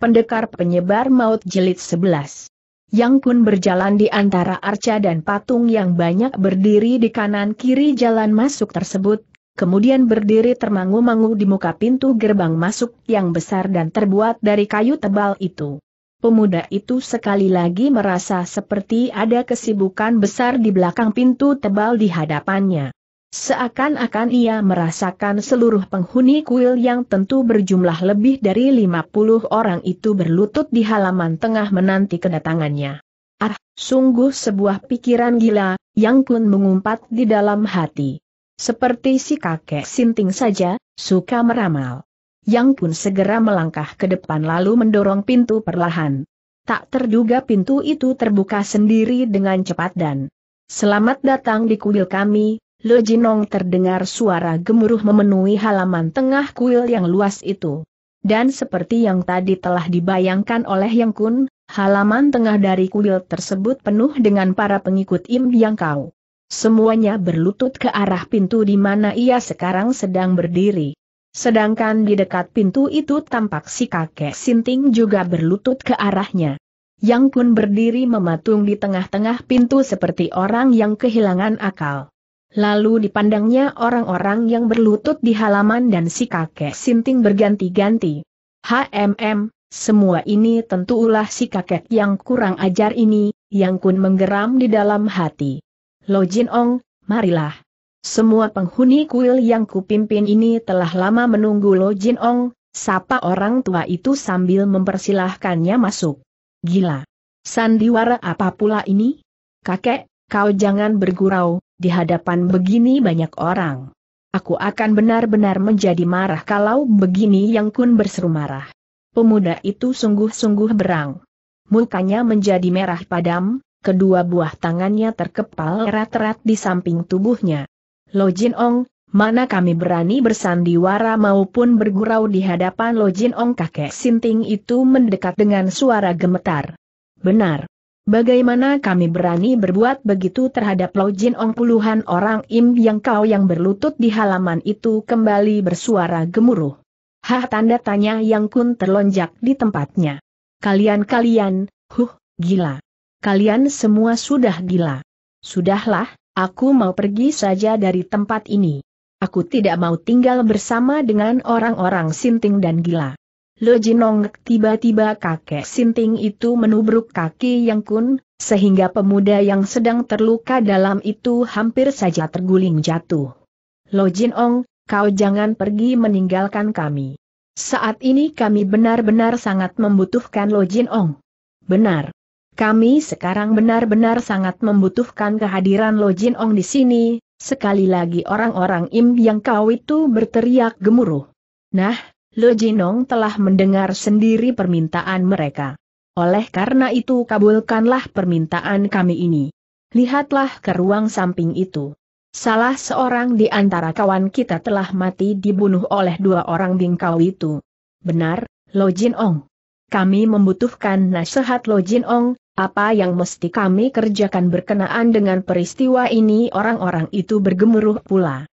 Pendekar Penyebar Maut jelit 11 Yang Kun berjalan di antara arca dan patung yang banyak berdiri di kanan-kiri jalan masuk tersebut, kemudian berdiri termangu-mangu di muka pintu gerbang masuk yang besar dan terbuat dari kayu tebal itu. Pemuda itu sekali lagi merasa seperti ada kesibukan besar di belakang pintu tebal di hadapannya. Seakan-akan ia merasakan seluruh penghuni kuil yang tentu berjumlah lebih dari 50 orang itu berlutut di halaman tengah menanti kedatangannya. Ah, sungguh sebuah pikiran gila, yang Kun mengumpat di dalam hati. Seperti si kakek sinting saja, suka meramal. Yang Kun segera melangkah ke depan lalu mendorong pintu perlahan. Tak terduga pintu itu terbuka sendiri dengan cepat dan Selamat datang di kuil kami, Lo Jinong terdengar suara gemuruh memenuhi halaman tengah kuil yang luas itu. Dan seperti yang tadi telah dibayangkan oleh Yang Kun, halaman tengah dari kuil tersebut penuh dengan para pengikut Im Yang Kau. Semuanya berlutut ke arah pintu di mana ia sekarang sedang berdiri. Sedangkan di dekat pintu itu tampak si kakek Sinting juga berlutut ke arahnya. Yang Kun berdiri mematung di tengah-tengah pintu seperti orang yang kehilangan akal. Lalu dipandangnya orang-orang yang berlutut di halaman dan si kakek sinting berganti-ganti. HMM, semua ini tentu ulah si kakek yang kurang ajar ini, yang kun menggeram di dalam hati. Lo Jin Ong, marilah. Semua penghuni kuil yang kupimpin ini telah lama menunggu Lo Jin Ong, sapa orang tua itu sambil mempersilahkannya masuk. Gila. Sandiwara apa pula ini? Kakek, Kau jangan bergurau, di hadapan begini banyak orang. Aku akan benar-benar menjadi marah kalau begini yang kun berseru marah. Pemuda itu sungguh-sungguh berang. Mukanya menjadi merah padam, kedua buah tangannya terkepal erat-erat di samping tubuhnya. Lo Jin Ong, mana kami berani bersandiwara maupun bergurau di hadapan Lo Jin Ong kakek Sinting itu mendekat dengan suara gemetar. Benar, Bagaimana kami berani berbuat begitu terhadap Lo Jin Ong puluhan orang im yang kau yang berlutut di halaman itu kembali bersuara gemuruh. Hah tanda tanya yang kun terlonjak di tempatnya. Kalian-kalian, huh, gila. Kalian semua sudah gila. Sudahlah, aku mau pergi saja dari tempat ini. Aku tidak mau tinggal bersama dengan orang-orang sinting dan gila. Lo Jinong tiba-tiba kakek sinting itu menubruk kaki Yang Kun, sehingga pemuda yang sedang terluka dalam itu hampir saja terguling jatuh. Lo Jinong, kau jangan pergi meninggalkan kami. Saat ini kami benar-benar sangat membutuhkan Lo Jinong. Benar. Kami sekarang benar-benar sangat membutuhkan kehadiran Lo Jinong di sini, sekali lagi orang-orang Im yang kau itu berteriak gemuruh. Nah, Le Jinong telah mendengar sendiri permintaan mereka. Oleh karena itu kabulkanlah permintaan kami ini. Lihatlah ke ruang samping itu. Salah seorang di antara kawan kita telah mati dibunuh oleh dua orang bingkau itu. Benar, Lo Jin Kami membutuhkan nasihat Lo Jin apa yang mesti kami kerjakan berkenaan dengan peristiwa ini orang-orang itu bergemuruh pula.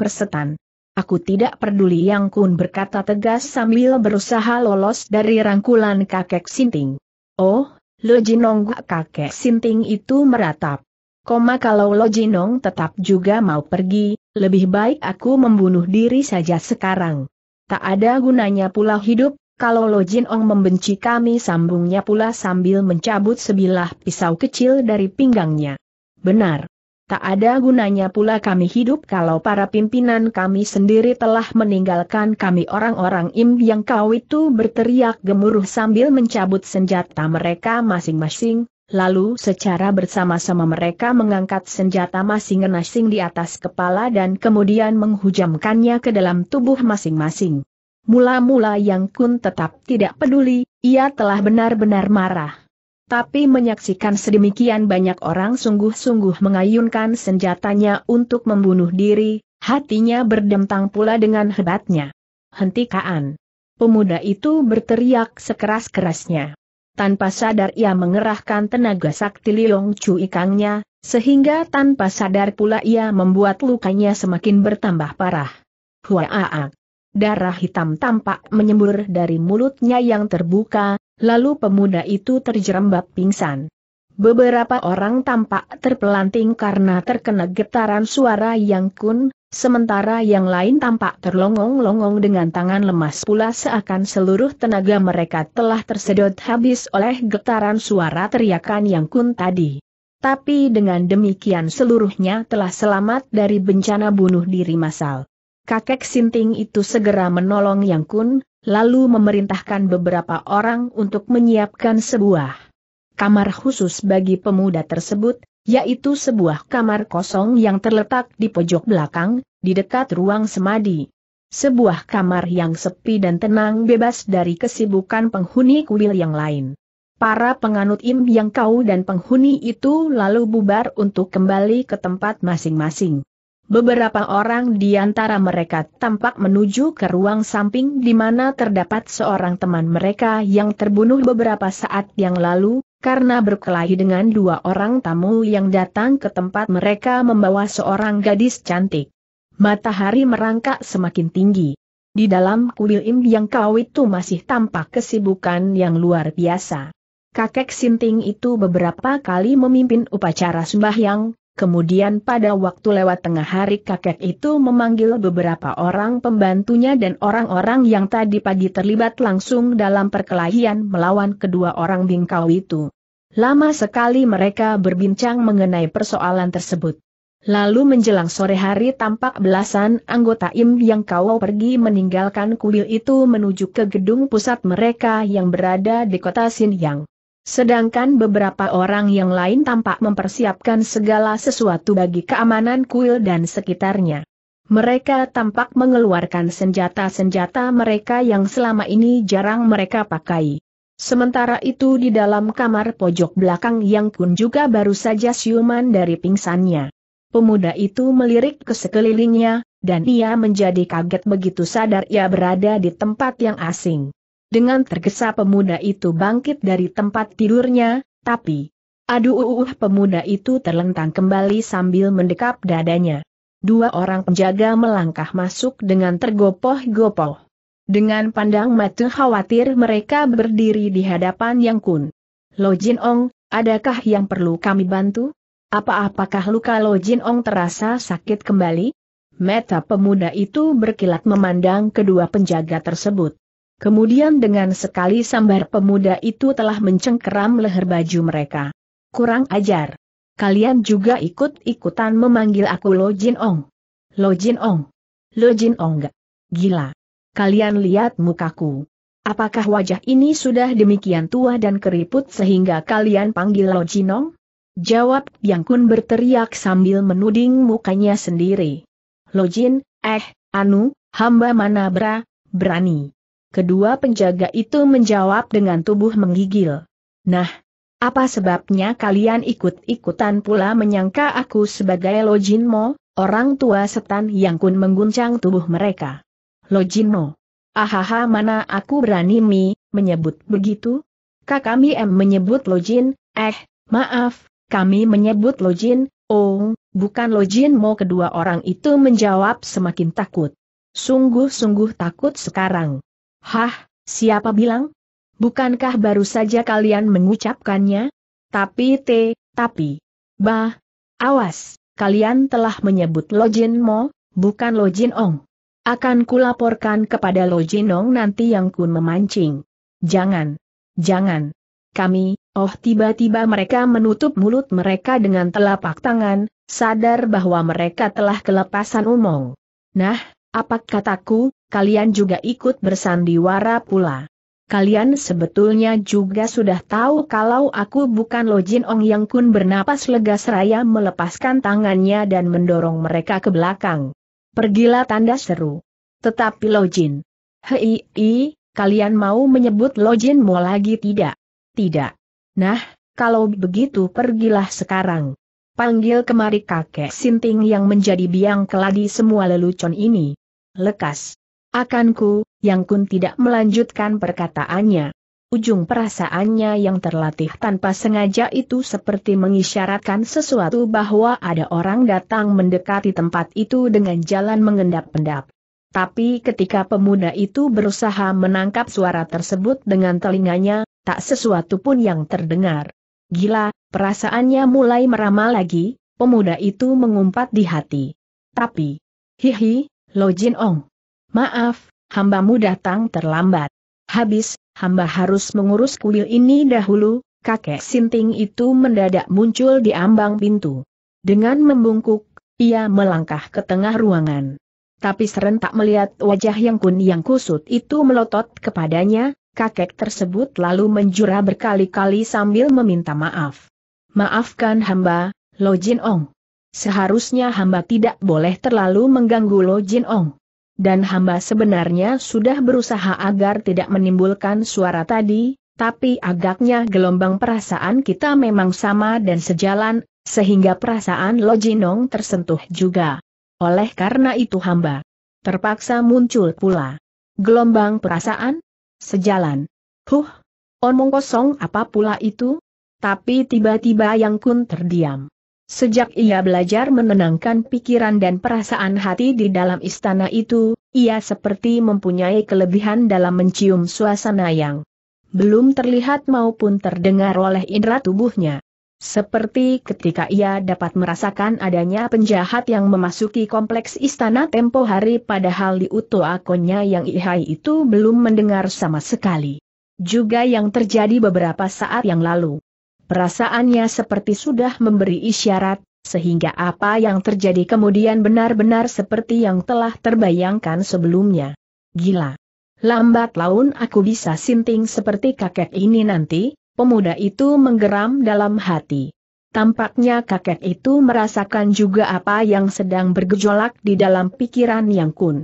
Persetan. Aku tidak peduli Yang Kun berkata tegas sambil berusaha lolos dari rangkulan kakek Sinting. Oh, Lo Jinong kakek Sinting itu meratap. Koma kalau Lo Jinong tetap juga mau pergi, lebih baik aku membunuh diri saja sekarang. Tak ada gunanya pula hidup, kalau Lo Jinong membenci kami sambungnya pula sambil mencabut sebilah pisau kecil dari pinggangnya. Benar, Tak ada gunanya pula kami hidup kalau para pimpinan kami sendiri telah meninggalkan kami orang-orang im yang kau itu berteriak gemuruh sambil mencabut senjata mereka masing-masing, lalu secara bersama-sama mereka mengangkat senjata masing-masing di atas kepala dan kemudian menghujamkannya ke dalam tubuh masing-masing. Mula-mula Yang Kun tetap tidak peduli, ia telah benar-benar marah tapi menyaksikan sedemikian banyak orang sungguh-sungguh mengayunkan senjatanya untuk membunuh diri, hatinya berdentang pula dengan hebatnya. Hentikan! Pemuda itu berteriak sekeras-kerasnya. Tanpa sadar ia mengerahkan tenaga sakti Liong Chu Ikangnya, sehingga tanpa sadar pula ia membuat lukanya semakin bertambah parah. Huaaak! Darah hitam tampak menyembur dari mulutnya yang terbuka, lalu pemuda itu terjerembab pingsan. Beberapa orang tampak terpelanting karena terkena getaran suara yang kun, sementara yang lain tampak terlongong-longong dengan tangan lemas pula seakan seluruh tenaga mereka telah tersedot habis oleh getaran suara teriakan yang kun tadi. Tapi dengan demikian seluruhnya telah selamat dari bencana bunuh diri masal. Kakek Sinting itu segera menolong Yang Kun, lalu memerintahkan beberapa orang untuk menyiapkan sebuah kamar khusus bagi pemuda tersebut, yaitu sebuah kamar kosong yang terletak di pojok belakang, di dekat ruang semadi. Sebuah kamar yang sepi dan tenang bebas dari kesibukan penghuni kuil yang lain. Para penganut Im Yang Kau dan penghuni itu lalu bubar untuk kembali ke tempat masing-masing. Beberapa orang di antara mereka tampak menuju ke ruang samping di mana terdapat seorang teman mereka yang terbunuh beberapa saat yang lalu, karena berkelahi dengan dua orang tamu yang datang ke tempat mereka membawa seorang gadis cantik. Matahari merangkak semakin tinggi. Di dalam kuil Im yang kau itu masih tampak kesibukan yang luar biasa. Kakek Sinting itu beberapa kali memimpin upacara sembahyang, Kemudian pada waktu lewat tengah hari kakek itu memanggil beberapa orang pembantunya dan orang-orang yang tadi pagi terlibat langsung dalam perkelahian melawan kedua orang bingkau itu. Lama sekali mereka berbincang mengenai persoalan tersebut. Lalu menjelang sore hari tampak belasan anggota Im yang kau pergi meninggalkan kuil itu menuju ke gedung pusat mereka yang berada di kota Xinjiang. Sedangkan beberapa orang yang lain tampak mempersiapkan segala sesuatu bagi keamanan kuil dan sekitarnya. Mereka tampak mengeluarkan senjata-senjata mereka yang selama ini jarang mereka pakai. Sementara itu di dalam kamar pojok belakang Yang Kun juga baru saja siuman dari pingsannya. Pemuda itu melirik ke sekelilingnya, dan ia menjadi kaget begitu sadar ia berada di tempat yang asing. Dengan tergesa pemuda itu bangkit dari tempat tidurnya, tapi... Aduh uh, uh, uh, pemuda itu terlentang kembali sambil mendekap dadanya. Dua orang penjaga melangkah masuk dengan tergopoh-gopoh. Dengan pandang mata khawatir mereka berdiri di hadapan Yang Kun. Lo Jin Ong, adakah yang perlu kami bantu? Apa-apakah luka Lo Jin Ong terasa sakit kembali? Meta pemuda itu berkilat memandang kedua penjaga tersebut. Kemudian dengan sekali sambar pemuda itu telah mencengkeram leher baju mereka. Kurang ajar. Kalian juga ikut-ikutan memanggil aku Lo Jin Ong. Lo Jin Ong. Lo Jin Ong gak? Gila. Kalian lihat mukaku. Apakah wajah ini sudah demikian tua dan keriput sehingga kalian panggil Lo Jin Ong? Jawab Yang Kun berteriak sambil menuding mukanya sendiri. Lo Jin, eh, Anu, hamba mana bra, berani. Kedua penjaga itu menjawab dengan tubuh menggigil. Nah, apa sebabnya kalian ikut-ikutan pula menyangka aku sebagai Lojinmo, orang tua setan yang kun mengguncang tubuh mereka? Lojinmo. Ahaha mana aku berani mi, menyebut begitu? Kakami M menyebut Lojin, eh, maaf, kami menyebut Lojin, oh, bukan Lojinmo kedua orang itu menjawab semakin takut. Sungguh-sungguh takut sekarang. Hah, siapa bilang? Bukankah baru saja kalian mengucapkannya? Tapi T, tapi. Bah, awas, kalian telah menyebut Lojin Mo, bukan Lojin Ong. Akan kulaporkan kepada Lojin Ong nanti yang kun memancing. Jangan, jangan. Kami, oh tiba-tiba mereka menutup mulut mereka dengan telapak tangan, sadar bahwa mereka telah kelepasan umong. Nah, apa kataku, kalian juga ikut bersandiwara pula. Kalian sebetulnya juga sudah tahu kalau aku bukan Lo Jin Ong yang kun bernapas lega seraya melepaskan tangannya dan mendorong mereka ke belakang. Pergilah tanda seru. Tetapi Lo Jin. Hei, i, kalian mau menyebut Lo Jin Mo lagi tidak? Tidak. Nah, kalau begitu pergilah sekarang. Panggil kemari kakek Sinting yang menjadi biang keladi semua lelucon ini. Lekas. Akanku, Yang Kun tidak melanjutkan perkataannya. Ujung perasaannya yang terlatih tanpa sengaja itu seperti mengisyaratkan sesuatu bahwa ada orang datang mendekati tempat itu dengan jalan mengendap-endap. Tapi ketika pemuda itu berusaha menangkap suara tersebut dengan telinganya, tak sesuatu pun yang terdengar. Gila, perasaannya mulai meramal lagi, pemuda itu mengumpat di hati. Tapi, hihi, Lo Jin Ong. Maaf, hambamu datang terlambat. Habis, hamba harus mengurus kuil ini dahulu, kakek sinting itu mendadak muncul di ambang pintu. Dengan membungkuk, ia melangkah ke tengah ruangan. Tapi serentak melihat wajah yang kun yang kusut itu melotot kepadanya, kakek tersebut lalu menjura berkali-kali sambil meminta maaf. Maafkan hamba, Lo Jin Ong. Seharusnya hamba tidak boleh terlalu mengganggu Lo Jin Ong dan hamba sebenarnya sudah berusaha agar tidak menimbulkan suara tadi, tapi agaknya gelombang perasaan kita memang sama dan sejalan, sehingga perasaan Lojinong tersentuh juga. Oleh karena itu hamba terpaksa muncul pula. Gelombang perasaan? Sejalan. Huh, omong kosong apa pula itu? Tapi tiba-tiba Yang Kun terdiam. Sejak ia belajar menenangkan pikiran dan perasaan hati di dalam istana itu, ia seperti mempunyai kelebihan dalam mencium suasana yang belum terlihat maupun terdengar oleh indera tubuhnya. Seperti ketika ia dapat merasakan adanya penjahat yang memasuki kompleks istana tempo hari padahal di Uto Akonya yang Ihai itu belum mendengar sama sekali. Juga yang terjadi beberapa saat yang lalu. Perasaannya seperti sudah memberi isyarat, sehingga apa yang terjadi kemudian benar-benar seperti yang telah terbayangkan sebelumnya. Gila. Lambat laun aku bisa sinting seperti kakek ini nanti, pemuda itu menggeram dalam hati. Tampaknya kakek itu merasakan juga apa yang sedang bergejolak di dalam pikiran Yang Kun.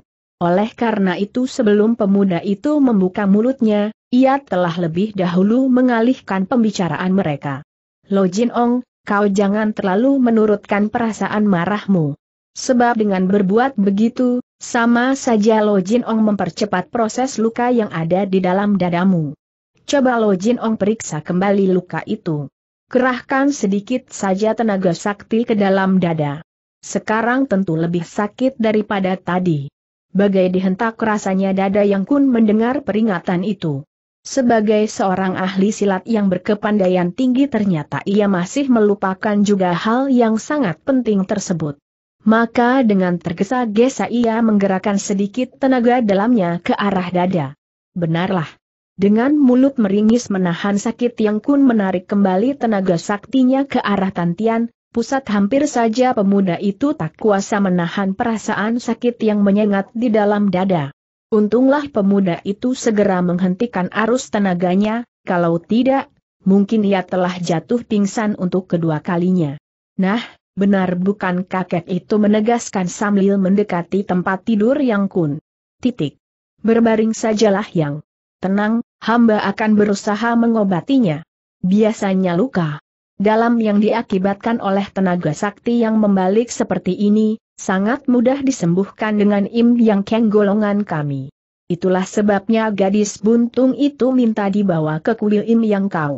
Oleh karena itu sebelum pemuda itu membuka mulutnya, ia telah lebih dahulu mengalihkan pembicaraan mereka. Lo Jin Ong, kau jangan terlalu menurutkan perasaan marahmu. Sebab dengan berbuat begitu, sama saja Lo Jin Ong mempercepat proses luka yang ada di dalam dadamu. Coba Lo Jin Ong periksa kembali luka itu. Kerahkan sedikit saja tenaga sakti ke dalam dada. Sekarang tentu lebih sakit daripada tadi. Bagai dihentak rasanya dada yang kun mendengar peringatan itu. Sebagai seorang ahli silat yang berkepandaian tinggi ternyata ia masih melupakan juga hal yang sangat penting tersebut. Maka dengan tergesa-gesa ia menggerakkan sedikit tenaga dalamnya ke arah dada. Benarlah. Dengan mulut meringis menahan sakit yang kun menarik kembali tenaga saktinya ke arah tantian, pusat hampir saja pemuda itu tak kuasa menahan perasaan sakit yang menyengat di dalam dada. Untunglah pemuda itu segera menghentikan arus tenaganya, kalau tidak, mungkin ia telah jatuh pingsan untuk kedua kalinya. Nah, benar bukan kakek itu menegaskan sambil mendekati tempat tidur yang kun. Titik. Berbaring sajalah yang tenang, hamba akan berusaha mengobatinya. Biasanya luka dalam yang diakibatkan oleh tenaga sakti yang membalik seperti ini, sangat mudah disembuhkan dengan Im Yang Keng golongan kami. Itulah sebabnya gadis buntung itu minta dibawa ke kuil Im Yang Kau.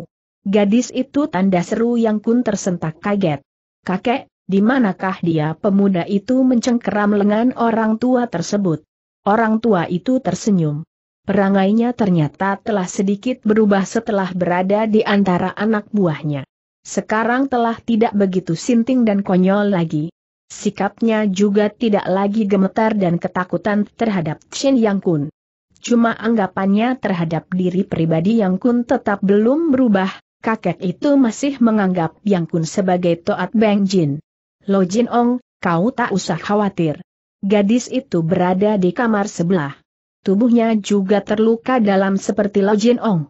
Gadis itu tanda seru Yang Kun tersentak kaget. Kakek, di manakah dia pemuda itu mencengkeram lengan orang tua tersebut? Orang tua itu tersenyum. Perangainya ternyata telah sedikit berubah setelah berada di antara anak buahnya. Sekarang telah tidak begitu sinting dan konyol lagi. Sikapnya juga tidak lagi gemetar dan ketakutan terhadap Chen Yang Kun. Cuma anggapannya terhadap diri pribadi Yang Kun tetap belum berubah, kakek itu masih menganggap Yang Kun sebagai Toat Beng Jin. Lo Jin Ong, kau tak usah khawatir. Gadis itu berada di kamar sebelah. Tubuhnya juga terluka dalam seperti Lo Jin Ong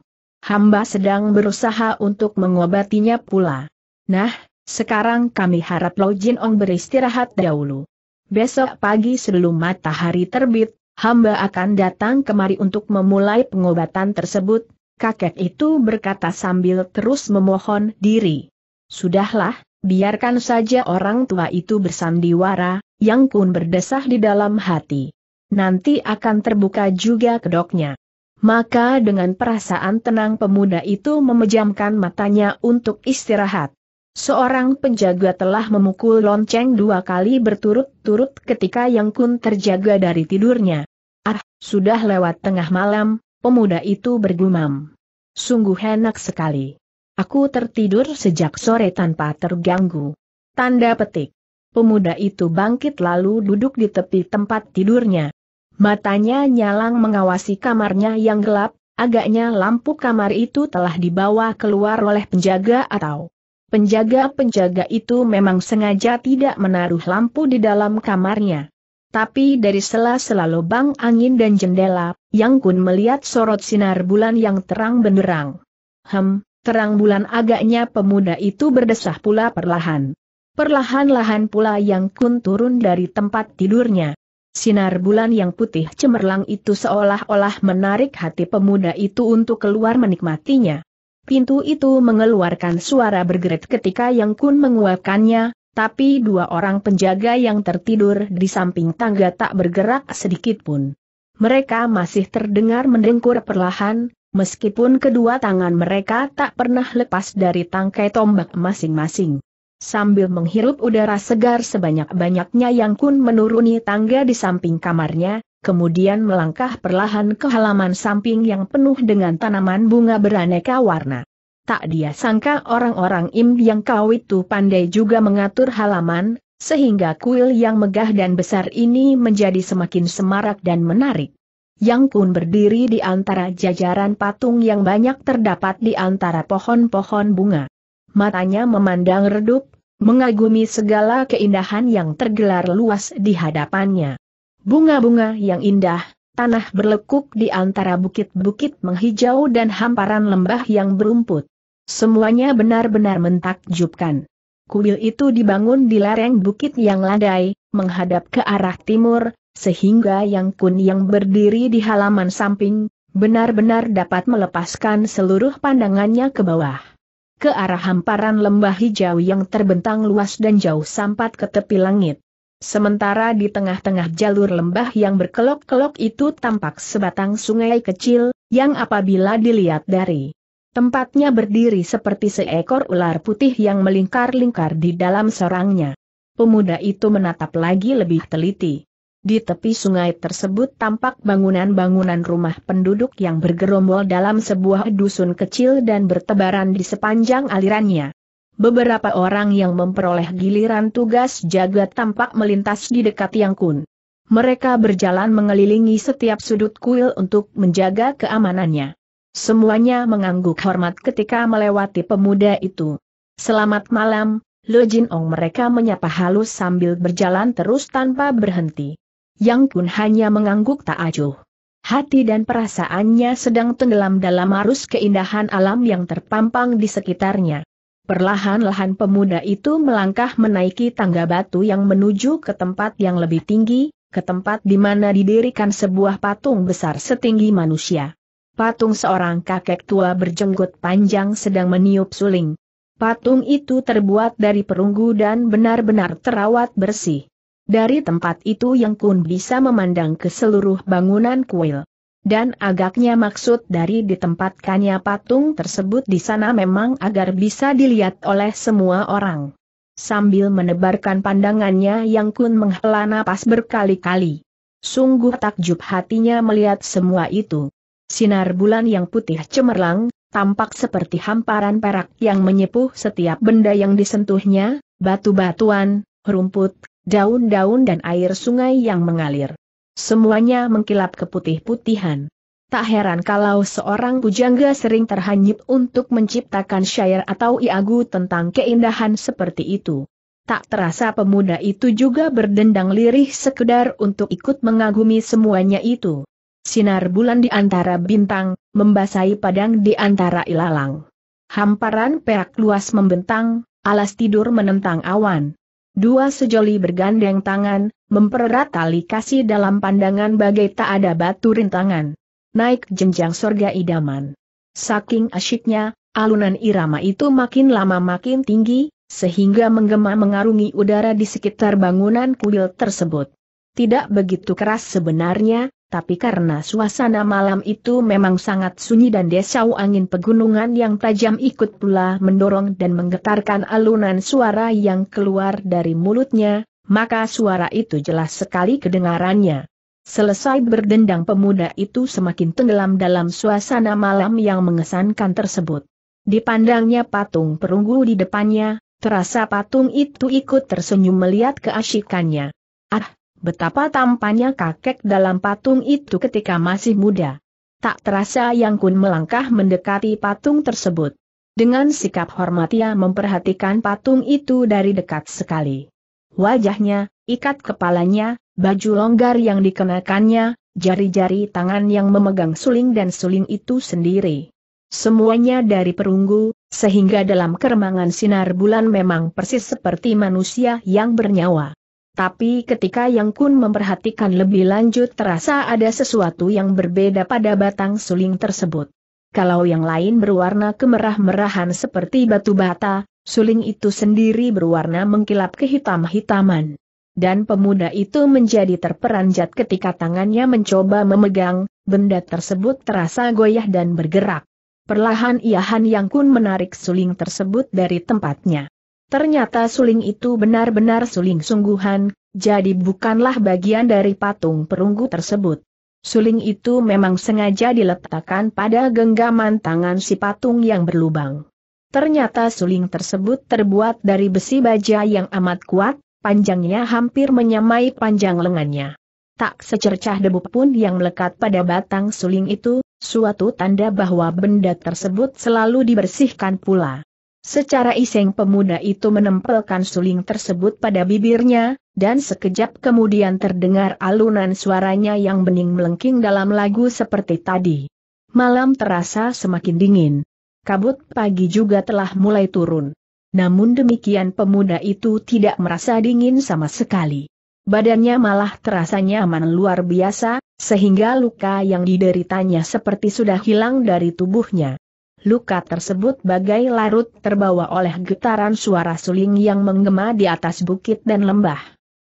hamba sedang berusaha untuk mengobatinya pula. Nah, sekarang kami harap Lo Jin Ong beristirahat dahulu. Besok pagi sebelum matahari terbit, hamba akan datang kemari untuk memulai pengobatan tersebut, kakek itu berkata sambil terus memohon diri. Sudahlah, biarkan saja orang tua itu bersandiwara, yang kun berdesah di dalam hati. Nanti akan terbuka juga kedoknya maka dengan perasaan tenang pemuda itu memejamkan matanya untuk istirahat. Seorang penjaga telah memukul lonceng dua kali berturut-turut ketika Yang Kun terjaga dari tidurnya. Ah, sudah lewat tengah malam, pemuda itu bergumam. Sungguh enak sekali. Aku tertidur sejak sore tanpa terganggu. Tanda petik. Pemuda itu bangkit lalu duduk di tepi tempat tidurnya. Matanya nyalang mengawasi kamarnya yang gelap, agaknya lampu kamar itu telah dibawa keluar oleh penjaga atau penjaga-penjaga itu memang sengaja tidak menaruh lampu di dalam kamarnya. Tapi dari sela-sela lubang angin dan jendela, Yang Kun melihat sorot sinar bulan yang terang benderang. Hem, terang bulan agaknya pemuda itu berdesah pula perlahan. Perlahan-lahan pula Yang Kun turun dari tempat tidurnya. Sinar bulan yang putih cemerlang itu seolah-olah menarik hati pemuda itu untuk keluar menikmatinya. Pintu itu mengeluarkan suara bergeret ketika Yang Kun menguapkannya, tapi dua orang penjaga yang tertidur di samping tangga tak bergerak sedikit pun. Mereka masih terdengar mendengkur perlahan, meskipun kedua tangan mereka tak pernah lepas dari tangkai tombak masing-masing. Sambil menghirup udara segar sebanyak-banyaknya Yang Kun menuruni tangga di samping kamarnya, kemudian melangkah perlahan ke halaman samping yang penuh dengan tanaman bunga beraneka warna. Tak dia sangka orang-orang Im yang kau itu pandai juga mengatur halaman, sehingga kuil yang megah dan besar ini menjadi semakin semarak dan menarik. Yang Kun berdiri di antara jajaran patung yang banyak terdapat di antara pohon-pohon bunga matanya memandang redup, mengagumi segala keindahan yang tergelar luas di hadapannya. Bunga-bunga yang indah, tanah berlekuk di antara bukit-bukit menghijau dan hamparan lembah yang berumput. Semuanya benar-benar mentakjubkan. Kuil itu dibangun di lereng bukit yang landai, menghadap ke arah timur, sehingga yang kun yang berdiri di halaman samping, benar-benar dapat melepaskan seluruh pandangannya ke bawah ke arah hamparan lembah hijau yang terbentang luas dan jauh sampat ke tepi langit. Sementara di tengah-tengah jalur lembah yang berkelok-kelok itu tampak sebatang sungai kecil, yang apabila dilihat dari tempatnya berdiri seperti seekor ular putih yang melingkar-lingkar di dalam sarangnya. Pemuda itu menatap lagi lebih teliti. Di tepi sungai tersebut tampak bangunan-bangunan rumah penduduk yang bergerombol dalam sebuah dusun kecil dan bertebaran di sepanjang alirannya. Beberapa orang yang memperoleh giliran tugas jaga tampak melintas di dekat Yang Kun. Mereka berjalan mengelilingi setiap sudut kuil untuk menjaga keamanannya. Semuanya mengangguk hormat ketika melewati pemuda itu. Selamat malam, Lo Jin Ong mereka menyapa halus sambil berjalan terus tanpa berhenti. Yang pun hanya mengangguk tak acuh. Hati dan perasaannya sedang tenggelam dalam arus keindahan alam yang terpampang di sekitarnya. Perlahan-lahan pemuda itu melangkah menaiki tangga batu yang menuju ke tempat yang lebih tinggi, ke tempat di mana didirikan sebuah patung besar setinggi manusia. Patung seorang kakek tua berjenggot panjang sedang meniup suling. Patung itu terbuat dari perunggu dan benar-benar terawat bersih. Dari tempat itu Yang Kun bisa memandang ke seluruh bangunan kuil. Dan agaknya maksud dari ditempatkannya patung tersebut di sana memang agar bisa dilihat oleh semua orang. Sambil menebarkan pandangannya Yang Kun menghela napas berkali-kali. Sungguh takjub hatinya melihat semua itu. Sinar bulan yang putih cemerlang, tampak seperti hamparan perak yang menyepuh setiap benda yang disentuhnya, batu-batuan, rumput, daun-daun dan air sungai yang mengalir. Semuanya mengkilap keputih-putihan. Tak heran kalau seorang pujangga sering terhanyut untuk menciptakan syair atau iagu tentang keindahan seperti itu. Tak terasa pemuda itu juga berdendang lirih sekedar untuk ikut mengagumi semuanya itu. Sinar bulan di antara bintang, membasahi padang di antara ilalang. Hamparan perak luas membentang, alas tidur menentang awan. Dua sejoli bergandeng tangan, mempererat tali kasih dalam pandangan bagai tak ada batu rintangan. Naik jenjang sorga idaman. Saking asyiknya, alunan irama itu makin lama makin tinggi, sehingga menggema mengarungi udara di sekitar bangunan kuil tersebut. Tidak begitu keras sebenarnya, tapi karena suasana malam itu memang sangat sunyi dan desau angin pegunungan yang tajam ikut pula mendorong dan menggetarkan alunan suara yang keluar dari mulutnya, maka suara itu jelas sekali kedengarannya. Selesai berdendang pemuda itu semakin tenggelam dalam suasana malam yang mengesankan tersebut. Dipandangnya patung perunggu di depannya, terasa patung itu ikut tersenyum melihat keasyikannya. Ah, Betapa tampannya kakek dalam patung itu ketika masih muda. Tak terasa Yang Kun melangkah mendekati patung tersebut. Dengan sikap hormat ia memperhatikan patung itu dari dekat sekali. Wajahnya, ikat kepalanya, baju longgar yang dikenakannya, jari-jari tangan yang memegang suling dan suling itu sendiri. Semuanya dari perunggu, sehingga dalam keremangan sinar bulan memang persis seperti manusia yang bernyawa. Tapi ketika Yang Kun memperhatikan lebih lanjut terasa ada sesuatu yang berbeda pada batang suling tersebut. Kalau yang lain berwarna kemerah-merahan seperti batu bata, suling itu sendiri berwarna mengkilap kehitam-hitaman. Dan pemuda itu menjadi terperanjat ketika tangannya mencoba memegang, benda tersebut terasa goyah dan bergerak. Perlahan Iahan Yang Kun menarik suling tersebut dari tempatnya. Ternyata suling itu benar-benar suling sungguhan, jadi bukanlah bagian dari patung perunggu tersebut. Suling itu memang sengaja diletakkan pada genggaman tangan si patung yang berlubang. Ternyata suling tersebut terbuat dari besi baja yang amat kuat, panjangnya hampir menyamai panjang lengannya. Tak secercah debu pun yang melekat pada batang suling itu, suatu tanda bahwa benda tersebut selalu dibersihkan pula. Secara iseng pemuda itu menempelkan suling tersebut pada bibirnya, dan sekejap kemudian terdengar alunan suaranya yang bening melengking dalam lagu seperti tadi. Malam terasa semakin dingin. Kabut pagi juga telah mulai turun. Namun demikian pemuda itu tidak merasa dingin sama sekali. Badannya malah terasa nyaman luar biasa, sehingga luka yang dideritanya seperti sudah hilang dari tubuhnya luka tersebut bagai larut terbawa oleh getaran suara suling yang menggema di atas bukit dan lembah.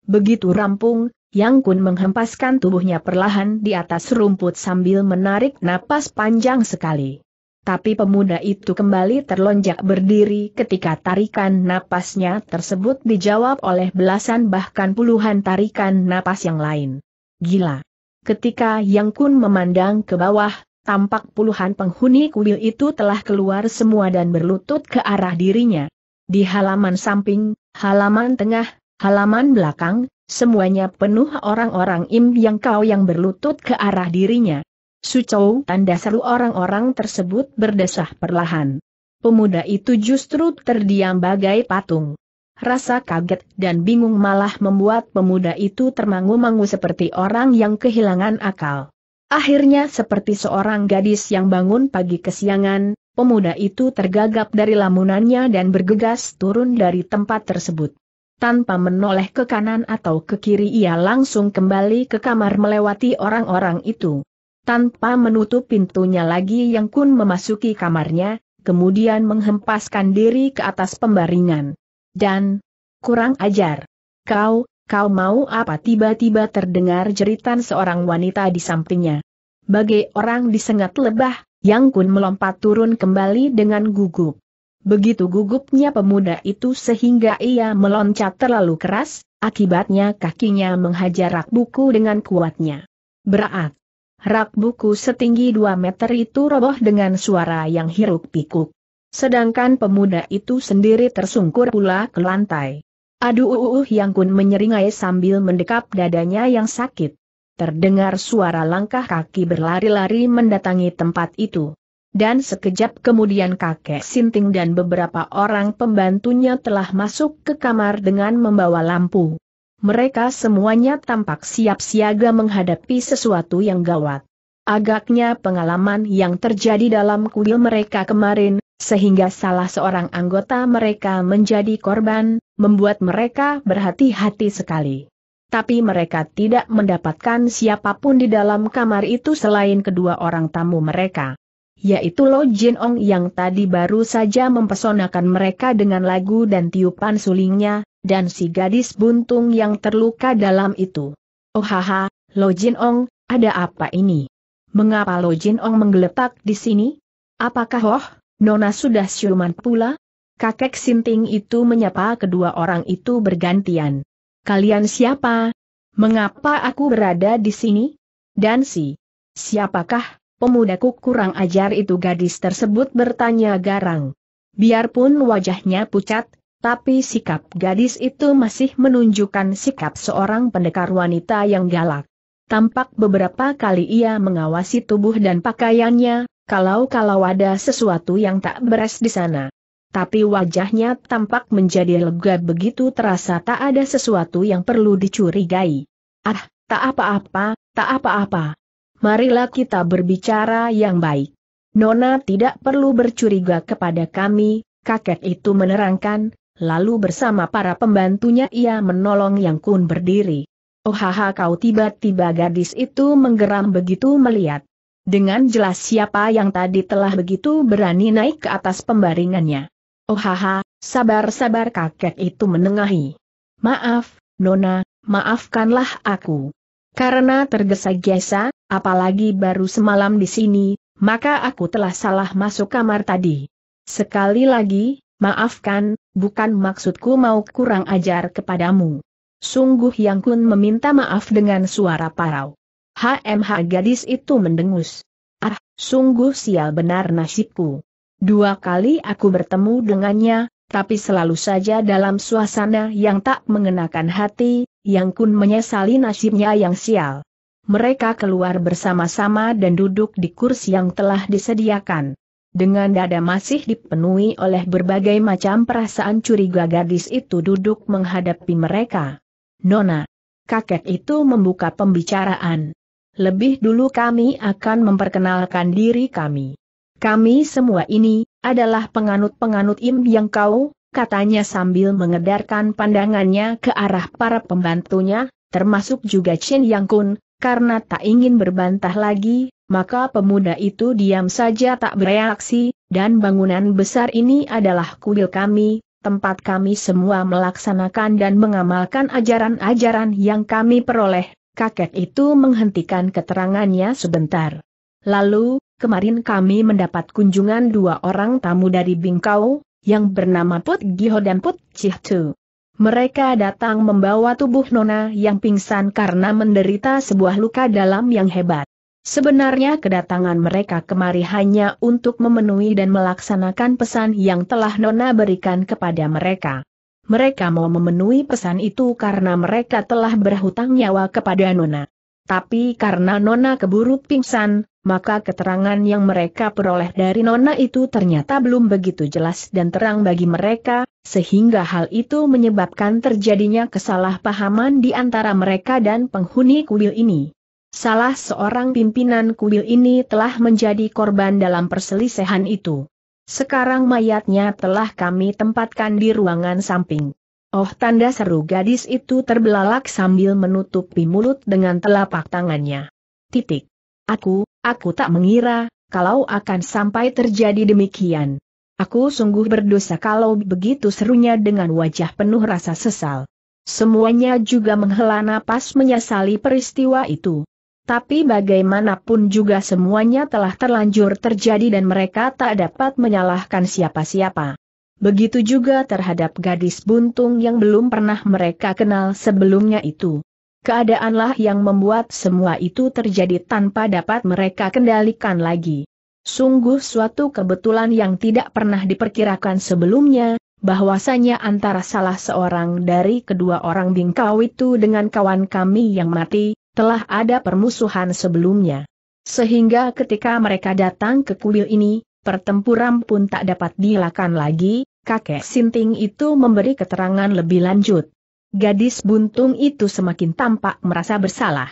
Begitu rampung, yang Kun menghempaskan tubuhnya perlahan di atas rumput sambil menarik napas panjang sekali. Tapi pemuda itu kembali terlonjak berdiri ketika tarikan napasnya tersebut dijawab oleh belasan bahkan puluhan tarikan napas yang lain. Gila! Ketika Yang Kun memandang ke bawah, tampak puluhan penghuni kuil itu telah keluar semua dan berlutut ke arah dirinya. Di halaman samping, halaman tengah, halaman belakang, semuanya penuh orang-orang Im yang kau yang berlutut ke arah dirinya. Sucou tanda seru orang-orang tersebut berdesah perlahan. Pemuda itu justru terdiam bagai patung. Rasa kaget dan bingung malah membuat pemuda itu termangu-mangu seperti orang yang kehilangan akal. Akhirnya seperti seorang gadis yang bangun pagi kesiangan, pemuda itu tergagap dari lamunannya dan bergegas turun dari tempat tersebut. Tanpa menoleh ke kanan atau ke kiri ia langsung kembali ke kamar melewati orang-orang itu. Tanpa menutup pintunya lagi yang kun memasuki kamarnya, kemudian menghempaskan diri ke atas pembaringan. Dan, kurang ajar. Kau, Kau mau apa tiba-tiba terdengar jeritan seorang wanita di sampingnya. Bagai orang disengat lebah, Yang Kun melompat turun kembali dengan gugup. Begitu gugupnya pemuda itu sehingga ia meloncat terlalu keras, akibatnya kakinya menghajar rak buku dengan kuatnya. Berat. Rak buku setinggi 2 meter itu roboh dengan suara yang hiruk pikuk. Sedangkan pemuda itu sendiri tersungkur pula ke lantai. Aduh uh, uh, uh, Yang Kun menyeringai sambil mendekap dadanya yang sakit. Terdengar suara langkah kaki berlari-lari mendatangi tempat itu. Dan sekejap kemudian kakek Sinting dan beberapa orang pembantunya telah masuk ke kamar dengan membawa lampu. Mereka semuanya tampak siap siaga menghadapi sesuatu yang gawat. Agaknya pengalaman yang terjadi dalam kuil mereka kemarin, sehingga salah seorang anggota mereka menjadi korban, membuat mereka berhati-hati sekali. Tapi mereka tidak mendapatkan siapapun di dalam kamar itu selain kedua orang tamu mereka. Yaitu Lo Jin Ong yang tadi baru saja mempesonakan mereka dengan lagu dan tiupan sulingnya, dan si gadis buntung yang terluka dalam itu. Oh haha, Lo Jin Ong, ada apa ini? Mengapa Lo Jin Ong menggeletak di sini? Apakah oh? Nona sudah siuman pula? Kakek Sinting itu menyapa kedua orang itu bergantian. Kalian siapa? Mengapa aku berada di sini? Dan si siapakah pemudaku kurang ajar itu gadis tersebut bertanya garang. Biarpun wajahnya pucat, tapi sikap gadis itu masih menunjukkan sikap seorang pendekar wanita yang galak. Tampak beberapa kali ia mengawasi tubuh dan pakaiannya, kalau-kalau ada sesuatu yang tak beres di sana. Tapi wajahnya tampak menjadi lega begitu terasa tak ada sesuatu yang perlu dicurigai. Ah, tak apa-apa, tak apa-apa. Marilah kita berbicara yang baik. Nona tidak perlu bercuriga kepada kami, kakek itu menerangkan, lalu bersama para pembantunya ia menolong Yang Kun berdiri. Oh haha kau tiba-tiba gadis itu menggeram begitu melihat. Dengan jelas siapa yang tadi telah begitu berani naik ke atas pembaringannya. Oh haha, sabar-sabar kakek itu menengahi. Maaf, Nona, maafkanlah aku. Karena tergesa-gesa, apalagi baru semalam di sini, maka aku telah salah masuk kamar tadi. Sekali lagi, maafkan, bukan maksudku mau kurang ajar kepadamu. Sungguh Yang Kun meminta maaf dengan suara parau. HMH gadis itu mendengus. Ah, sungguh sial benar nasibku. Dua kali aku bertemu dengannya, tapi selalu saja dalam suasana yang tak mengenakan hati, yang kun menyesali nasibnya yang sial. Mereka keluar bersama-sama dan duduk di kursi yang telah disediakan. Dengan dada masih dipenuhi oleh berbagai macam perasaan curiga gadis itu duduk menghadapi mereka. Nona, kakek itu membuka pembicaraan. Lebih dulu kami akan memperkenalkan diri kami. Kami semua ini, adalah penganut-penganut Im yang kau, katanya sambil mengedarkan pandangannya ke arah para pembantunya, termasuk juga Chen Yang Kun, karena tak ingin berbantah lagi, maka pemuda itu diam saja tak bereaksi, dan bangunan besar ini adalah kuil kami, tempat kami semua melaksanakan dan mengamalkan ajaran-ajaran yang kami peroleh kakek itu menghentikan keterangannya sebentar. Lalu, kemarin kami mendapat kunjungan dua orang tamu dari Bingkau, yang bernama Put Giho dan Put Tu. Mereka datang membawa tubuh Nona yang pingsan karena menderita sebuah luka dalam yang hebat. Sebenarnya kedatangan mereka kemari hanya untuk memenuhi dan melaksanakan pesan yang telah Nona berikan kepada mereka mereka mau memenuhi pesan itu karena mereka telah berhutang nyawa kepada Nona. Tapi karena Nona keburu pingsan, maka keterangan yang mereka peroleh dari Nona itu ternyata belum begitu jelas dan terang bagi mereka, sehingga hal itu menyebabkan terjadinya kesalahpahaman di antara mereka dan penghuni kuil ini. Salah seorang pimpinan kuil ini telah menjadi korban dalam perselisihan itu. Sekarang mayatnya telah kami tempatkan di ruangan samping. Oh tanda seru gadis itu terbelalak sambil menutupi mulut dengan telapak tangannya. Titik. Aku, aku tak mengira, kalau akan sampai terjadi demikian. Aku sungguh berdosa kalau begitu serunya dengan wajah penuh rasa sesal. Semuanya juga menghela napas menyesali peristiwa itu tapi bagaimanapun juga semuanya telah terlanjur terjadi dan mereka tak dapat menyalahkan siapa-siapa. Begitu juga terhadap gadis buntung yang belum pernah mereka kenal sebelumnya itu. Keadaanlah yang membuat semua itu terjadi tanpa dapat mereka kendalikan lagi. Sungguh suatu kebetulan yang tidak pernah diperkirakan sebelumnya, bahwasanya antara salah seorang dari kedua orang bingkau itu dengan kawan kami yang mati, telah ada permusuhan sebelumnya. Sehingga ketika mereka datang ke kuil ini, pertempuran pun tak dapat dilakukan lagi, kakek Sinting itu memberi keterangan lebih lanjut. Gadis buntung itu semakin tampak merasa bersalah.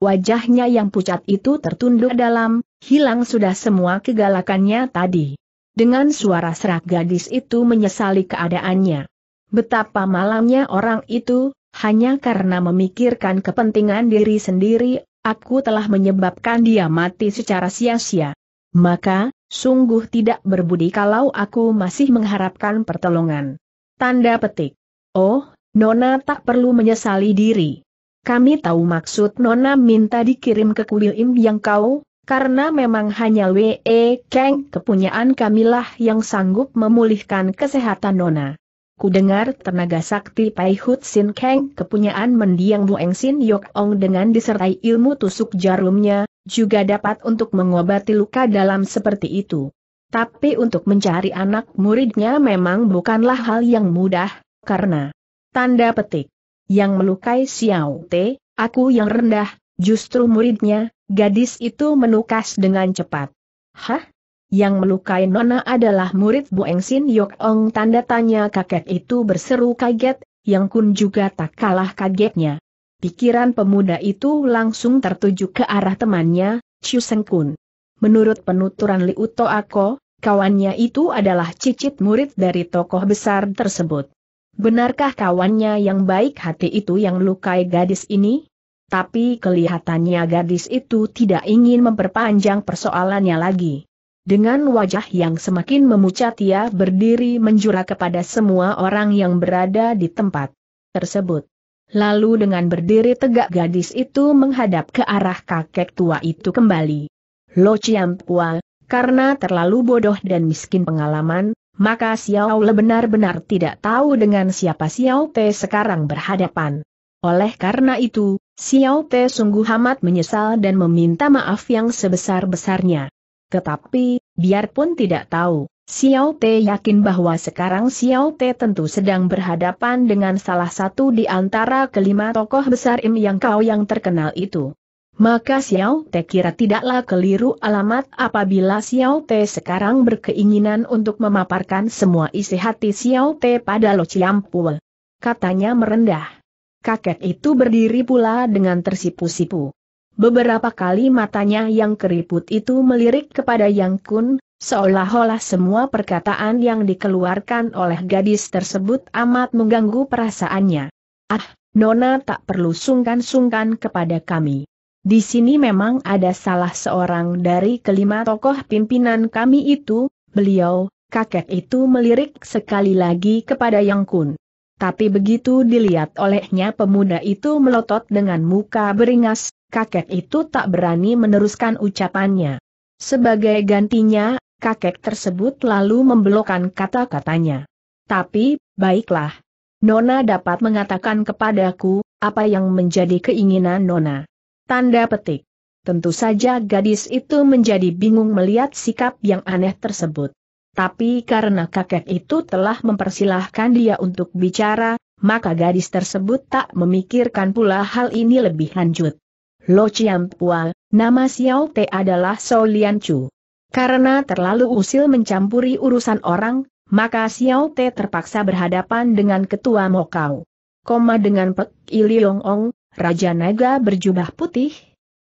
Wajahnya yang pucat itu tertunduk dalam, hilang sudah semua kegalakannya tadi. Dengan suara serak gadis itu menyesali keadaannya. Betapa malamnya orang itu, hanya karena memikirkan kepentingan diri sendiri, aku telah menyebabkan dia mati secara sia-sia. Maka, sungguh tidak berbudi kalau aku masih mengharapkan pertolongan. Tanda petik. Oh, Nona tak perlu menyesali diri. Kami tahu maksud Nona minta dikirim ke im yang kau, karena memang hanya W.E. Kang kepunyaan kamilah yang sanggup memulihkan kesehatan Nona. Kudengar tenaga sakti Pai Hut Sin Kang kepunyaan mendiang Eng Sin Yok Ong dengan disertai ilmu tusuk jarumnya, juga dapat untuk mengobati luka dalam seperti itu. Tapi untuk mencari anak muridnya memang bukanlah hal yang mudah, karena tanda petik yang melukai Xiao Te, aku yang rendah, justru muridnya, gadis itu menukas dengan cepat. Hah? yang melukai Nona adalah murid Bueng Sin Yok Ong tanda tanya kakek itu berseru kaget, yang kun juga tak kalah kagetnya. Pikiran pemuda itu langsung tertuju ke arah temannya, Chiu Seng Kun. Menurut penuturan Liu To Ako, kawannya itu adalah cicit murid dari tokoh besar tersebut. Benarkah kawannya yang baik hati itu yang melukai gadis ini? Tapi kelihatannya gadis itu tidak ingin memperpanjang persoalannya lagi. Dengan wajah yang semakin memucat ia berdiri menjura kepada semua orang yang berada di tempat tersebut. Lalu dengan berdiri tegak gadis itu menghadap ke arah kakek tua itu kembali. Lo Pua, karena terlalu bodoh dan miskin pengalaman, maka Xiao Le benar-benar tidak tahu dengan siapa Xiao Te sekarang berhadapan. Oleh karena itu, Xiao Te sungguh amat menyesal dan meminta maaf yang sebesar-besarnya. Tetapi, biarpun tidak tahu, Xiao Te yakin bahwa sekarang Xiao Te tentu sedang berhadapan dengan salah satu di antara kelima tokoh besar Im Yang Kau yang terkenal itu. Maka Xiao Te kira tidaklah keliru alamat apabila Xiao Te sekarang berkeinginan untuk memaparkan semua isi hati Xiao Te pada Lo Po. Katanya merendah. Kakek itu berdiri pula dengan tersipu-sipu. Beberapa kali matanya yang keriput itu melirik kepada Yang Kun, seolah-olah semua perkataan yang dikeluarkan oleh gadis tersebut amat mengganggu perasaannya. Ah, Nona tak perlu sungkan-sungkan kepada kami. Di sini memang ada salah seorang dari kelima tokoh pimpinan kami itu, beliau, kakek itu melirik sekali lagi kepada Yang Kun. Tapi begitu dilihat olehnya pemuda itu melotot dengan muka beringas, kakek itu tak berani meneruskan ucapannya. Sebagai gantinya, kakek tersebut lalu membelokkan kata-katanya. Tapi, baiklah. Nona dapat mengatakan kepadaku, apa yang menjadi keinginan Nona. Tanda petik. Tentu saja gadis itu menjadi bingung melihat sikap yang aneh tersebut. Tapi karena kakek itu telah mempersilahkan dia untuk bicara, maka gadis tersebut tak memikirkan pula hal ini lebih lanjut. Lo Chiam Pua, nama Xiao Te adalah So Lian Chu. Karena terlalu usil mencampuri urusan orang, maka Xiao Te terpaksa berhadapan dengan ketua Mokau. Koma dengan Pek Iliong Ong, Raja Naga berjubah putih?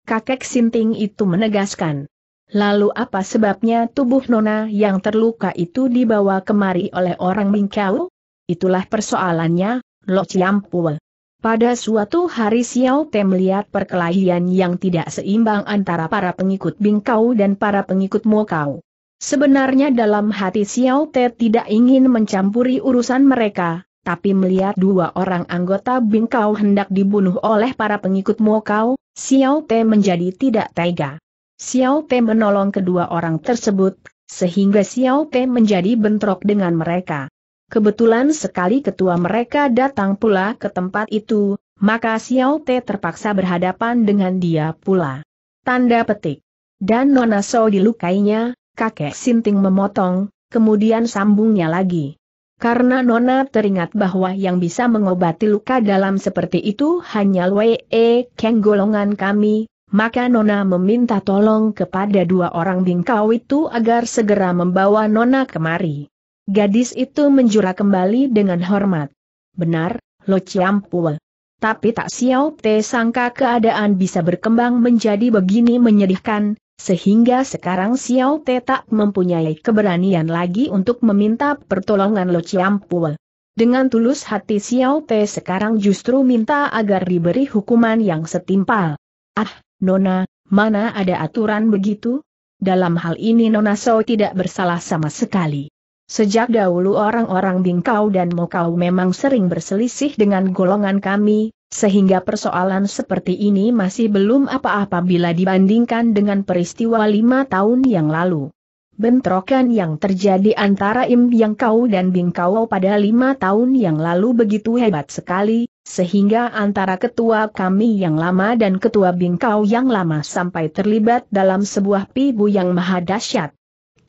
Kakek Sinting itu menegaskan. Lalu apa sebabnya tubuh Nona yang terluka itu dibawa kemari oleh orang Mingkau? Itulah persoalannya, Lo Pua. Pada suatu hari Xiao Te melihat perkelahian yang tidak seimbang antara para pengikut Bingkau dan para pengikut Mokau. Sebenarnya dalam hati Xiao Te tidak ingin mencampuri urusan mereka, tapi melihat dua orang anggota Bingkau hendak dibunuh oleh para pengikut Mokau, Xiao Te menjadi tidak tega. Xiao Te menolong kedua orang tersebut, sehingga Xiao Te menjadi bentrok dengan mereka. Kebetulan sekali ketua mereka datang pula ke tempat itu, maka Xiao Te terpaksa berhadapan dengan dia pula. Tanda petik. Dan Nona So dilukainya, kakek Sinting memotong, kemudian sambungnya lagi. Karena Nona teringat bahwa yang bisa mengobati luka dalam seperti itu hanya E Keng golongan kami, maka Nona meminta tolong kepada dua orang bingkau itu agar segera membawa Nona kemari. Gadis itu menjura kembali dengan hormat. Benar, Lo Chiampua. Tapi tak siau Te sangka keadaan bisa berkembang menjadi begini menyedihkan, sehingga sekarang siau Te tak mempunyai keberanian lagi untuk meminta pertolongan Lo Chiampua. Dengan tulus hati Xiao Te sekarang justru minta agar diberi hukuman yang setimpal. Ah, Nona, mana ada aturan begitu? Dalam hal ini Nona So tidak bersalah sama sekali. Sejak dahulu orang-orang Bingkau dan Mokau memang sering berselisih dengan golongan kami, sehingga persoalan seperti ini masih belum apa-apa bila dibandingkan dengan peristiwa lima tahun yang lalu. Bentrokan yang terjadi antara Im Yang Kau dan Bingkau pada lima tahun yang lalu begitu hebat sekali, sehingga antara ketua kami yang lama dan ketua Bingkau yang lama sampai terlibat dalam sebuah pibu yang maha dahsyat.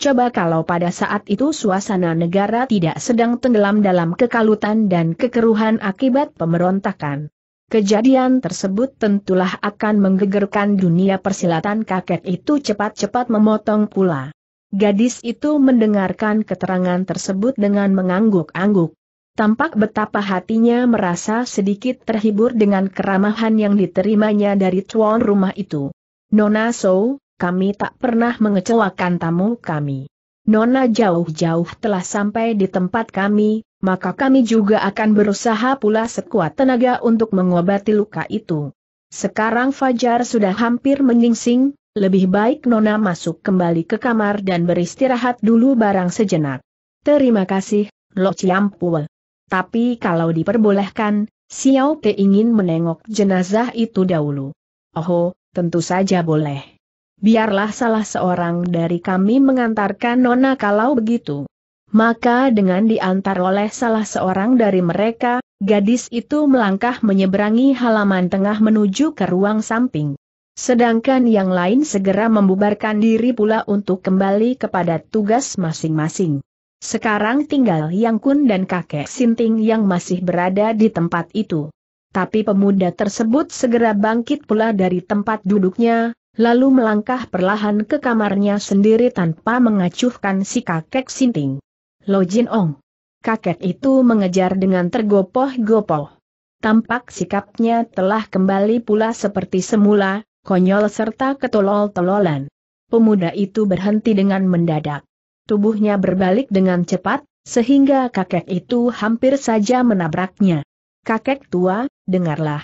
Coba kalau pada saat itu suasana negara tidak sedang tenggelam dalam kekalutan dan kekeruhan akibat pemberontakan. Kejadian tersebut tentulah akan menggegerkan dunia persilatan kakek itu cepat-cepat memotong pula. Gadis itu mendengarkan keterangan tersebut dengan mengangguk-angguk. Tampak betapa hatinya merasa sedikit terhibur dengan keramahan yang diterimanya dari tuan rumah itu. Nona So, kami tak pernah mengecewakan tamu kami. Nona jauh-jauh telah sampai di tempat kami, maka kami juga akan berusaha pula sekuat tenaga untuk mengobati luka itu. Sekarang Fajar sudah hampir menyingsing, lebih baik Nona masuk kembali ke kamar dan beristirahat dulu barang sejenak. Terima kasih, Lo Ciampul. Tapi kalau diperbolehkan, Xiao Te ingin menengok jenazah itu dahulu. Oh, tentu saja boleh biarlah salah seorang dari kami mengantarkan Nona kalau begitu. Maka dengan diantar oleh salah seorang dari mereka, gadis itu melangkah menyeberangi halaman tengah menuju ke ruang samping. Sedangkan yang lain segera membubarkan diri pula untuk kembali kepada tugas masing-masing. Sekarang tinggal Yang Kun dan kakek Sinting yang masih berada di tempat itu. Tapi pemuda tersebut segera bangkit pula dari tempat duduknya, lalu melangkah perlahan ke kamarnya sendiri tanpa mengacuhkan si kakek sinting. Lo Jin Ong. Kakek itu mengejar dengan tergopoh-gopoh. Tampak sikapnya telah kembali pula seperti semula, konyol serta ketolol-tololan. Pemuda itu berhenti dengan mendadak. Tubuhnya berbalik dengan cepat, sehingga kakek itu hampir saja menabraknya. Kakek tua, dengarlah.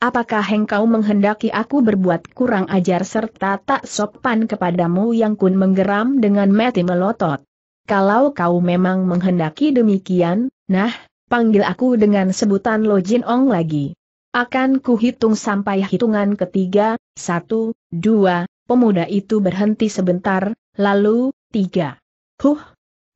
Apakah engkau menghendaki aku berbuat kurang ajar serta tak sopan kepadamu yang kun menggeram dengan mati melotot? Kalau kau memang menghendaki demikian, nah, panggil aku dengan sebutan Lo Jin Ong lagi. Akan kuhitung sampai hitungan ketiga, satu, dua, pemuda itu berhenti sebentar, lalu, tiga. Huh,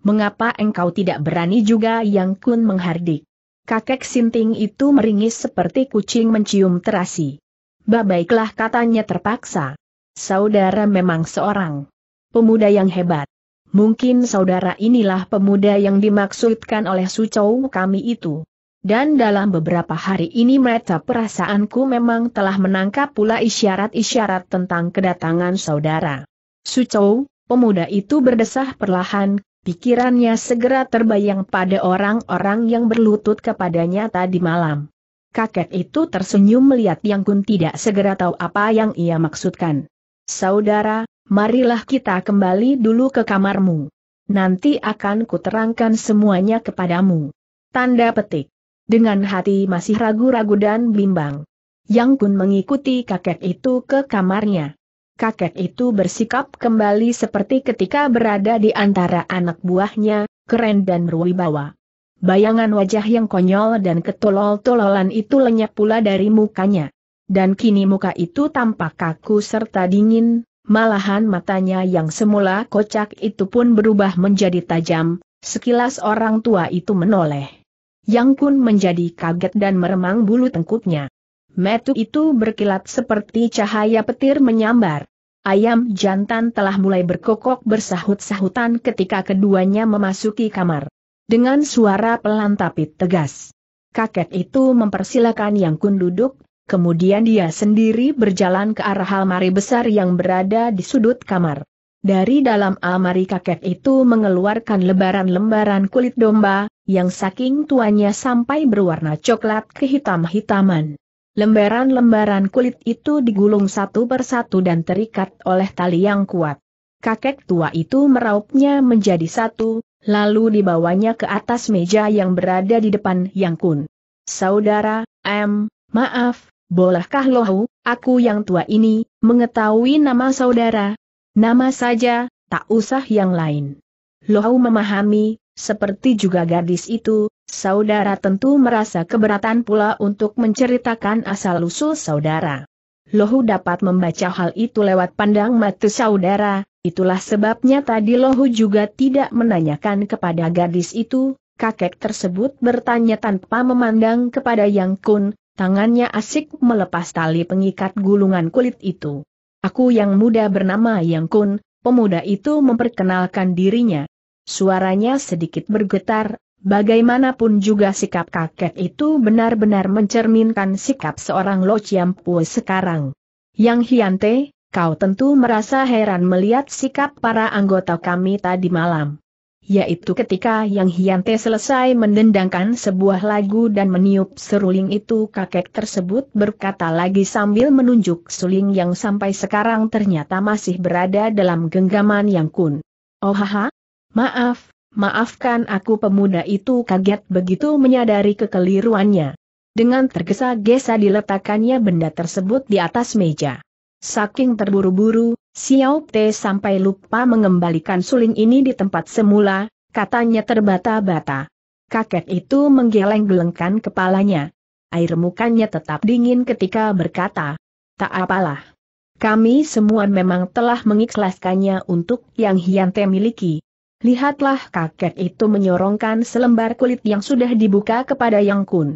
mengapa engkau tidak berani juga yang kun menghardik? Kakek Sinting itu meringis seperti kucing mencium terasi. Babaiklah katanya terpaksa. Saudara memang seorang pemuda yang hebat. Mungkin saudara inilah pemuda yang dimaksudkan oleh Sucou kami itu. Dan dalam beberapa hari ini mereka perasaanku memang telah menangkap pula isyarat-isyarat tentang kedatangan saudara. Sucou, pemuda itu berdesah perlahan, Pikirannya segera terbayang pada orang-orang yang berlutut kepadanya tadi malam. Kakek itu tersenyum melihat Yang Kun tidak segera tahu apa yang ia maksudkan. Saudara, marilah kita kembali dulu ke kamarmu. Nanti akan kuterangkan semuanya kepadamu. Tanda petik. Dengan hati masih ragu-ragu dan bimbang. Yang Kun mengikuti kakek itu ke kamarnya kakek itu bersikap kembali seperti ketika berada di antara anak buahnya, keren dan berwibawa. Bayangan wajah yang konyol dan ketolol-tololan itu lenyap pula dari mukanya. Dan kini muka itu tampak kaku serta dingin, malahan matanya yang semula kocak itu pun berubah menjadi tajam, sekilas orang tua itu menoleh. Yang pun menjadi kaget dan meremang bulu tengkuknya. Metu itu berkilat seperti cahaya petir menyambar. Ayam jantan telah mulai berkokok bersahut-sahutan ketika keduanya memasuki kamar. Dengan suara pelan tapi tegas. Kakek itu mempersilakan Yang Kun duduk, kemudian dia sendiri berjalan ke arah almari besar yang berada di sudut kamar. Dari dalam almari kakek itu mengeluarkan lembaran-lembaran kulit domba, yang saking tuanya sampai berwarna coklat kehitam-hitaman. Lembaran-lembaran kulit itu digulung satu persatu dan terikat oleh tali yang kuat. Kakek tua itu meraupnya menjadi satu, lalu dibawanya ke atas meja yang berada di depan Yang Kun. Saudara, M, maaf, bolehkah lohu, aku yang tua ini, mengetahui nama saudara? Nama saja, tak usah yang lain. Lohu memahami, seperti juga gadis itu, saudara tentu merasa keberatan pula untuk menceritakan asal-usul saudara. Lohu dapat membaca hal itu lewat pandang mata saudara, itulah sebabnya tadi Lohu juga tidak menanyakan kepada gadis itu, kakek tersebut bertanya tanpa memandang kepada Yang Kun, tangannya asik melepas tali pengikat gulungan kulit itu. Aku yang muda bernama Yang Kun, pemuda itu memperkenalkan dirinya. Suaranya sedikit bergetar, bagaimanapun juga sikap kakek itu benar-benar mencerminkan sikap seorang Lo Chiampue sekarang. Yang Hiante, kau tentu merasa heran melihat sikap para anggota kami tadi malam yaitu ketika Yang Hiante selesai mendendangkan sebuah lagu dan meniup seruling itu kakek tersebut berkata lagi sambil menunjuk suling yang sampai sekarang ternyata masih berada dalam genggaman Yang Kun. Oh haha, Maaf, maafkan aku pemuda itu kaget begitu menyadari kekeliruannya. Dengan tergesa-gesa diletakkannya benda tersebut di atas meja. Saking terburu-buru, Xiao Te sampai lupa mengembalikan suling ini di tempat semula, katanya terbata-bata. Kakek itu menggeleng-gelengkan kepalanya. Air mukanya tetap dingin ketika berkata, Tak apalah. Kami semua memang telah mengikhlaskannya untuk yang Hyante miliki. Lihatlah kakek itu menyorongkan selembar kulit yang sudah dibuka kepada Yang Kun.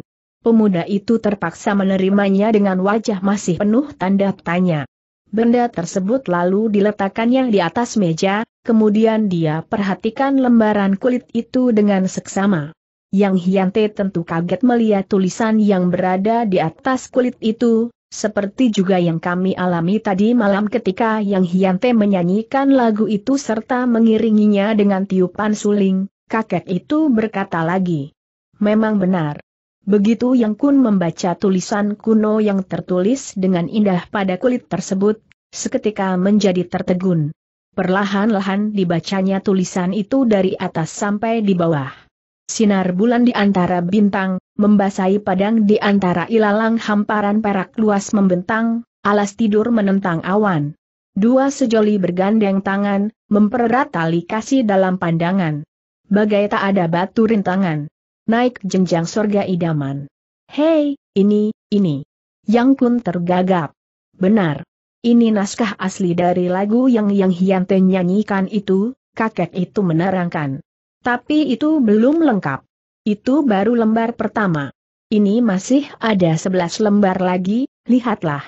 Pemuda itu terpaksa menerimanya dengan wajah masih penuh tanda tanya. Benda tersebut lalu diletakkannya di atas meja, kemudian dia perhatikan lembaran kulit itu dengan seksama. Yang Hyante tentu kaget melihat tulisan yang berada di atas kulit itu, seperti juga yang kami alami tadi malam ketika yang Hyante menyanyikan lagu itu serta mengiringinya dengan tiupan suling, kakek itu berkata lagi. Memang benar. Begitu yang kun membaca tulisan kuno yang tertulis dengan indah pada kulit tersebut, seketika menjadi tertegun. Perlahan-lahan dibacanya tulisan itu dari atas sampai di bawah sinar bulan di antara bintang, membasahi padang di antara ilalang hamparan perak luas membentang, alas tidur menentang awan. Dua sejoli bergandeng tangan, mempererat tali kasih dalam pandangan. Bagai tak ada batu rintangan. Naik jenjang sorga idaman. Hei, ini, ini. Yang kun tergagap. Benar. Ini naskah asli dari lagu yang Yang Hyante nyanyikan itu, kakek itu menerangkan. Tapi itu belum lengkap. Itu baru lembar pertama. Ini masih ada sebelas lembar lagi, lihatlah.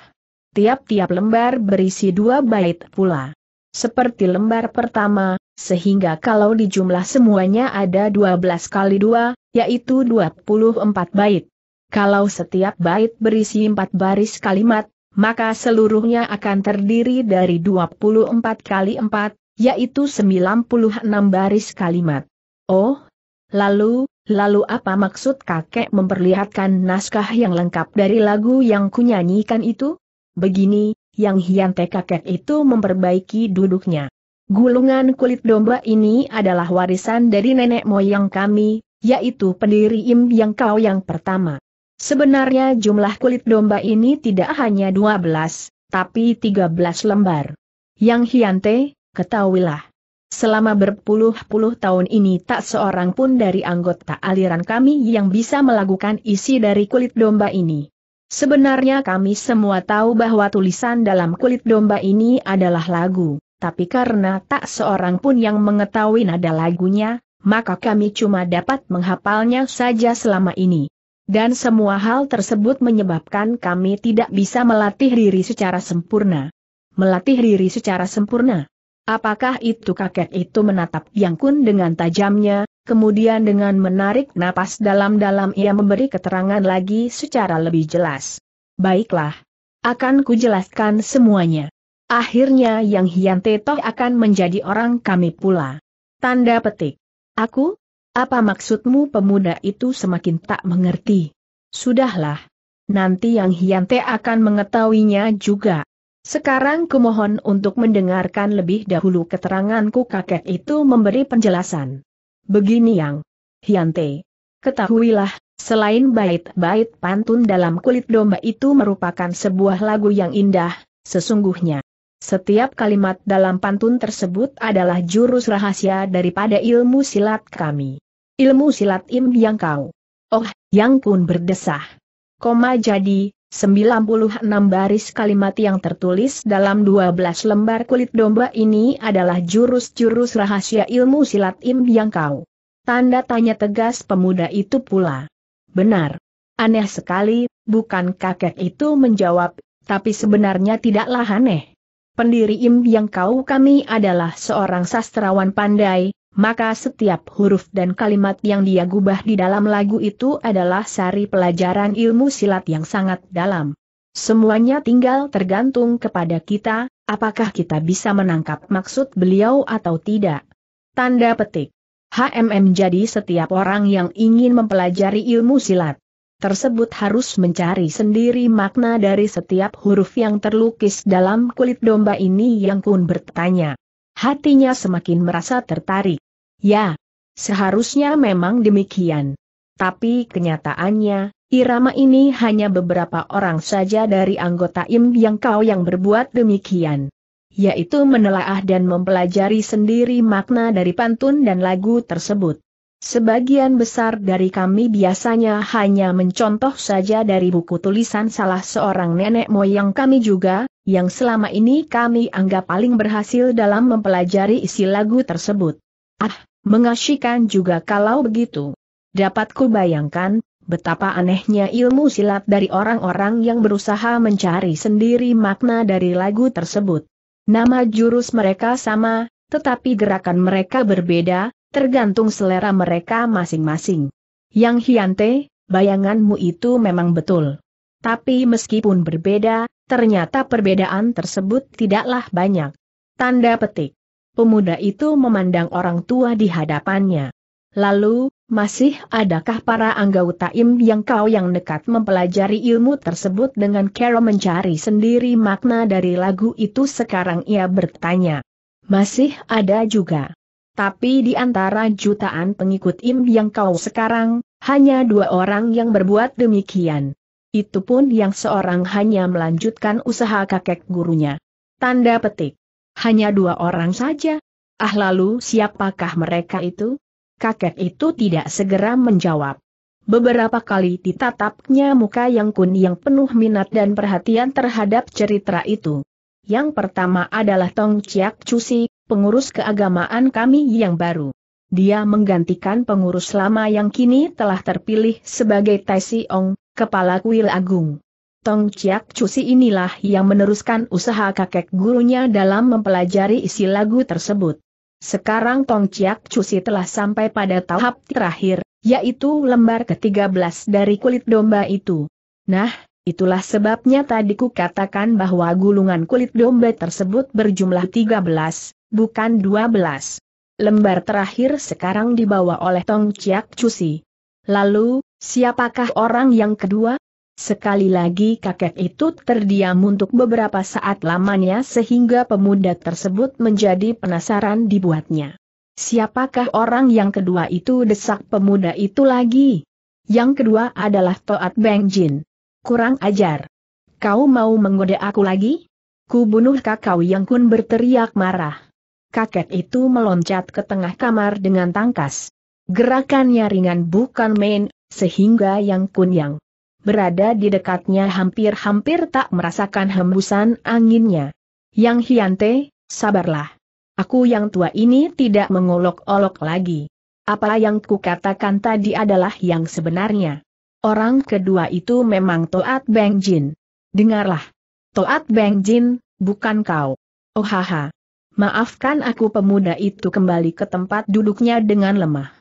Tiap-tiap lembar berisi dua bait pula. Seperti lembar pertama, sehingga kalau dijumlah semuanya ada 12 kali dua, yaitu 24 bait. Kalau setiap bait berisi empat baris kalimat, maka seluruhnya akan terdiri dari 24 kali empat, yaitu 96 baris kalimat. Oh, lalu, lalu apa maksud kakek memperlihatkan naskah yang lengkap dari lagu yang kunyanyikan itu? Begini, yang hiante kakek itu memperbaiki duduknya. Gulungan kulit domba ini adalah warisan dari nenek moyang kami, yaitu pendiri Im Yang Kau yang pertama. Sebenarnya jumlah kulit domba ini tidak hanya 12, tapi 13 lembar. Yang hiante, ketahuilah. Selama berpuluh-puluh tahun ini tak seorang pun dari anggota aliran kami yang bisa melakukan isi dari kulit domba ini. Sebenarnya kami semua tahu bahwa tulisan dalam kulit domba ini adalah lagu, tapi karena tak seorang pun yang mengetahui nada lagunya, maka kami cuma dapat menghafalnya saja selama ini. Dan semua hal tersebut menyebabkan kami tidak bisa melatih diri secara sempurna. Melatih diri secara sempurna? Apakah itu kakek itu menatap Yang Kun dengan tajamnya, kemudian dengan menarik napas dalam-dalam ia memberi keterangan lagi secara lebih jelas. Baiklah. Akan kujelaskan semuanya. Akhirnya Yang Hian Tetoh akan menjadi orang kami pula. Tanda petik. Aku? Apa maksudmu pemuda itu semakin tak mengerti? Sudahlah. Nanti Yang Hian Te akan mengetahuinya juga. Sekarang kumohon untuk mendengarkan lebih dahulu keteranganku kakek itu memberi penjelasan. Begini yang, Hyante. Ketahuilah, selain bait-bait pantun dalam kulit domba itu merupakan sebuah lagu yang indah, sesungguhnya. Setiap kalimat dalam pantun tersebut adalah jurus rahasia daripada ilmu silat kami. Ilmu silat im yang kau. Oh, yang kun berdesah. Koma jadi, 96 baris kalimat yang tertulis dalam 12 lembar kulit domba ini adalah jurus-jurus rahasia ilmu silat Im yang kau. Tanda tanya tegas pemuda itu pula. Benar. Aneh sekali, bukan kakek itu menjawab, tapi sebenarnya tidaklah aneh. Pendiri Im yang kau kami adalah seorang sastrawan pandai, maka setiap huruf dan kalimat yang dia gubah di dalam lagu itu adalah sari pelajaran ilmu silat yang sangat dalam. Semuanya tinggal tergantung kepada kita, apakah kita bisa menangkap maksud beliau atau tidak. Tanda petik. HMM jadi setiap orang yang ingin mempelajari ilmu silat tersebut harus mencari sendiri makna dari setiap huruf yang terlukis dalam kulit domba ini yang kun bertanya hatinya semakin merasa tertarik. Ya, seharusnya memang demikian. Tapi kenyataannya, irama ini hanya beberapa orang saja dari anggota IM yang kau yang berbuat demikian. Yaitu menelaah dan mempelajari sendiri makna dari pantun dan lagu tersebut. Sebagian besar dari kami biasanya hanya mencontoh saja dari buku tulisan salah seorang nenek moyang kami juga, yang selama ini kami anggap paling berhasil dalam mempelajari isi lagu tersebut. Ah, mengasyikan juga kalau begitu. Dapat ku bayangkan, betapa anehnya ilmu silat dari orang-orang yang berusaha mencari sendiri makna dari lagu tersebut. Nama jurus mereka sama, tetapi gerakan mereka berbeda, tergantung selera mereka masing-masing. Yang Hiante, bayanganmu itu memang betul. Tapi meskipun berbeda, ternyata perbedaan tersebut tidaklah banyak. Tanda petik. Pemuda itu memandang orang tua di hadapannya. Lalu, masih adakah para anggota im yang kau yang dekat mempelajari ilmu tersebut dengan cara mencari sendiri makna dari lagu itu sekarang ia bertanya. Masih ada juga. Tapi di antara jutaan pengikut Im yang kau sekarang, hanya dua orang yang berbuat demikian. Itu pun yang seorang hanya melanjutkan usaha kakek gurunya. Tanda petik. Hanya dua orang saja. Ah lalu siapakah mereka itu? Kakek itu tidak segera menjawab. Beberapa kali ditatapnya muka yang kun yang penuh minat dan perhatian terhadap cerita itu. Yang pertama adalah Tong Chiak Cusi, pengurus keagamaan kami yang baru. Dia menggantikan pengurus lama yang kini telah terpilih sebagai Tai Siong, Kepala Kuil Agung. Tong Chiak Cusi inilah yang meneruskan usaha kakek gurunya dalam mempelajari isi lagu tersebut. Sekarang Tong Chiak Cusi telah sampai pada tahap terakhir, yaitu lembar ke-13 dari kulit domba itu. Nah, Itulah sebabnya tadi ku katakan bahwa gulungan kulit domba tersebut berjumlah 13, bukan 12. Lembar terakhir sekarang dibawa oleh Tong Chiak Cusi. Lalu, siapakah orang yang kedua? Sekali lagi kakek itu terdiam untuk beberapa saat lamanya sehingga pemuda tersebut menjadi penasaran dibuatnya. Siapakah orang yang kedua itu desak pemuda itu lagi? Yang kedua adalah Toat Beng Jin. Kurang ajar. Kau mau menggoda aku lagi? Ku bunuh kakau yang kun berteriak marah. Kakek itu meloncat ke tengah kamar dengan tangkas. Gerakannya ringan bukan main, sehingga yang kun yang berada di dekatnya hampir-hampir tak merasakan hembusan anginnya. Yang hiante, sabarlah. Aku yang tua ini tidak mengolok-olok lagi. Apa yang kukatakan tadi adalah yang sebenarnya. Orang kedua itu memang Toat Beng Jin. Dengarlah. Toat Beng Jin, bukan kau. Oh haha. Maafkan aku pemuda itu kembali ke tempat duduknya dengan lemah.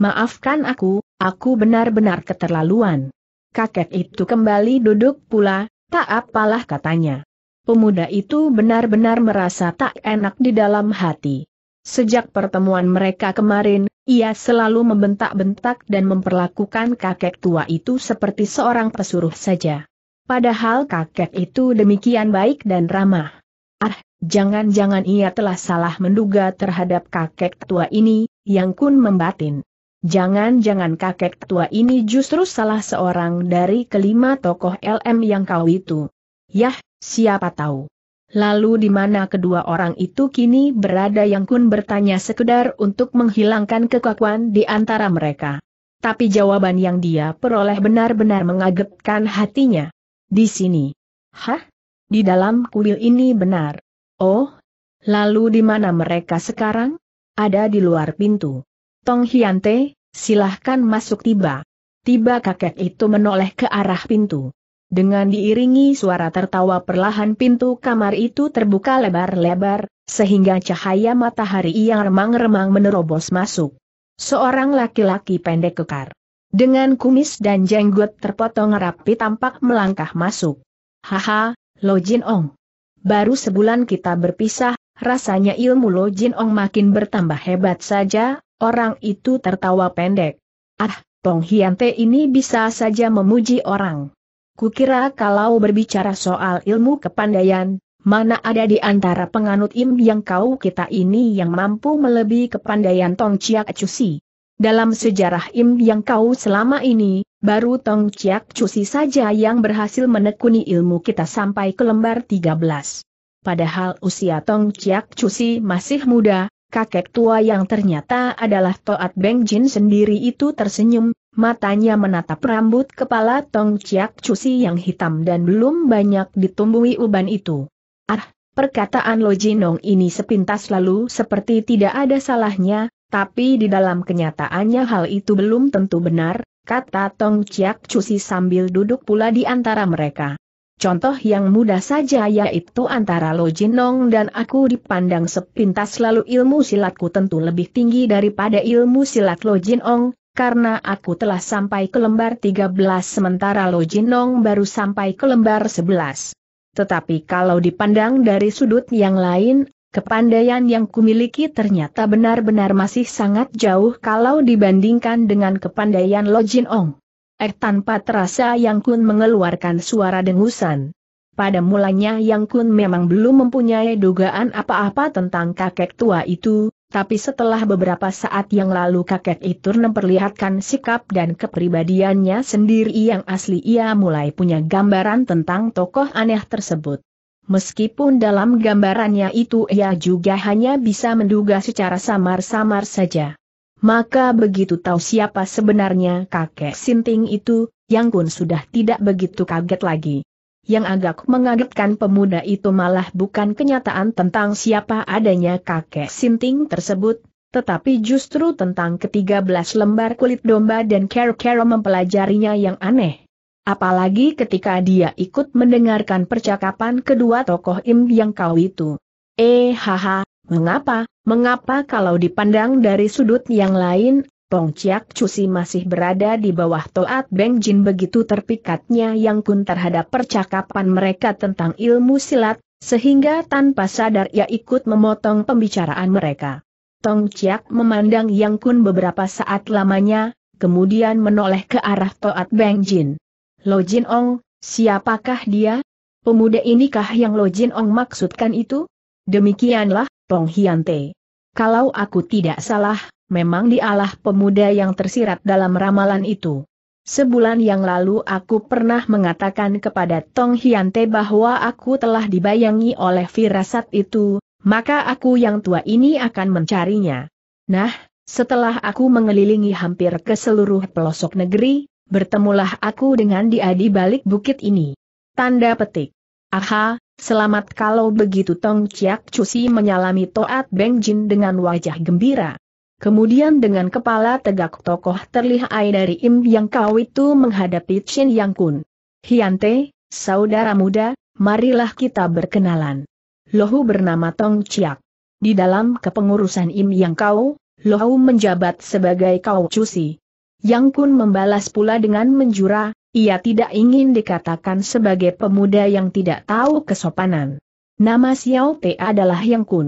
Maafkan aku, aku benar-benar keterlaluan. Kakek itu kembali duduk pula, tak apalah katanya. Pemuda itu benar-benar merasa tak enak di dalam hati. Sejak pertemuan mereka kemarin, ia selalu membentak-bentak dan memperlakukan kakek tua itu seperti seorang pesuruh saja. Padahal kakek itu demikian baik dan ramah. Ah, jangan-jangan ia telah salah menduga terhadap kakek tua ini, yang kun membatin. Jangan-jangan kakek tua ini justru salah seorang dari kelima tokoh LM yang kau itu. Yah, siapa tahu. Lalu di mana kedua orang itu kini berada yang kun bertanya sekedar untuk menghilangkan kekakuan di antara mereka. Tapi jawaban yang dia peroleh benar-benar mengagetkan hatinya. Di sini. Hah? Di dalam kuil ini benar. Oh? Lalu di mana mereka sekarang? Ada di luar pintu. Tong Hyante, silahkan masuk tiba. Tiba kakek itu menoleh ke arah pintu. Dengan diiringi suara tertawa perlahan pintu kamar itu terbuka lebar-lebar, sehingga cahaya matahari yang remang-remang menerobos masuk. Seorang laki-laki pendek kekar. Dengan kumis dan jenggot terpotong rapi tampak melangkah masuk. Haha, Lo Jin Ong. Baru sebulan kita berpisah, rasanya ilmu Lo Jin Ong makin bertambah hebat saja, orang itu tertawa pendek. Ah, Tong Hiante ini bisa saja memuji orang. Kukira kalau berbicara soal ilmu kepandaian, mana ada di antara penganut im yang kau kita ini yang mampu melebihi kepandaian Tong Chiak Cusi. Dalam sejarah im yang kau selama ini, baru Tong Chiak Cusi saja yang berhasil menekuni ilmu kita sampai ke lembar 13. Padahal usia Tong Chiak Cusi masih muda, kakek tua yang ternyata adalah Toat Beng Jin sendiri itu tersenyum, Matanya menatap rambut kepala Tong Chiak Cusi yang hitam dan belum banyak ditumbuhi uban itu. Ah, perkataan Lo Jinong ini sepintas lalu seperti tidak ada salahnya, tapi di dalam kenyataannya hal itu belum tentu benar, kata Tong Chiak Cusi sambil duduk pula di antara mereka. Contoh yang mudah saja yaitu antara Lo Jinong dan aku dipandang sepintas lalu ilmu silatku tentu lebih tinggi daripada ilmu silat Lo Jinong, karena aku telah sampai ke lembar 13 sementara Lo Jinong baru sampai ke lembar 11. Tetapi kalau dipandang dari sudut yang lain, kepandaian yang kumiliki ternyata benar-benar masih sangat jauh kalau dibandingkan dengan kepandaian Lo Jinong. Eh tanpa terasa Yang Kun mengeluarkan suara dengusan. Pada mulanya Yang Kun memang belum mempunyai dugaan apa-apa tentang kakek tua itu, tapi setelah beberapa saat yang lalu kakek itu memperlihatkan sikap dan kepribadiannya sendiri yang asli ia mulai punya gambaran tentang tokoh aneh tersebut. Meskipun dalam gambarannya itu ia juga hanya bisa menduga secara samar-samar saja. Maka begitu tahu siapa sebenarnya kakek Sinting itu, Yang pun sudah tidak begitu kaget lagi. Yang agak mengagetkan pemuda itu malah bukan kenyataan tentang siapa adanya kakek sinting tersebut, tetapi justru tentang ketiga belas lembar kulit domba dan kera-kera mempelajarinya yang aneh. Apalagi ketika dia ikut mendengarkan percakapan kedua tokoh Im yang kau itu. Eh haha, mengapa, mengapa kalau dipandang dari sudut yang lain, Tong Chiak Cusi masih berada di bawah Toat Beng Jin begitu terpikatnya Yang Kun terhadap percakapan mereka tentang ilmu silat, sehingga tanpa sadar ia ikut memotong pembicaraan mereka. Tong Chiak memandang Yang Kun beberapa saat lamanya, kemudian menoleh ke arah Toat Beng Jin. Lo Jin Ong, siapakah dia? Pemuda inikah yang Lo Jin Ong maksudkan itu? Demikianlah, Pong Hian Kalau aku tidak salah, memang dialah pemuda yang tersirat dalam ramalan itu. Sebulan yang lalu aku pernah mengatakan kepada Tong Hyante bahwa aku telah dibayangi oleh firasat itu, maka aku yang tua ini akan mencarinya. Nah, setelah aku mengelilingi hampir ke seluruh pelosok negeri, bertemulah aku dengan dia di balik bukit ini. Tanda petik. Aha, selamat kalau begitu Tong Chiak Cusi menyalami Toat Beng Jin dengan wajah gembira. Kemudian dengan kepala tegak tokoh terlihai dari Im Yang Kau itu menghadapi Chin Yang Kun. Hiante, saudara muda, marilah kita berkenalan. Lohu bernama Tong Chiak. Di dalam kepengurusan Im Yang Kau, Lohu menjabat sebagai Kau Cusi. Yang Kun membalas pula dengan menjura, ia tidak ingin dikatakan sebagai pemuda yang tidak tahu kesopanan. Nama Xiao Te adalah Yang Kun.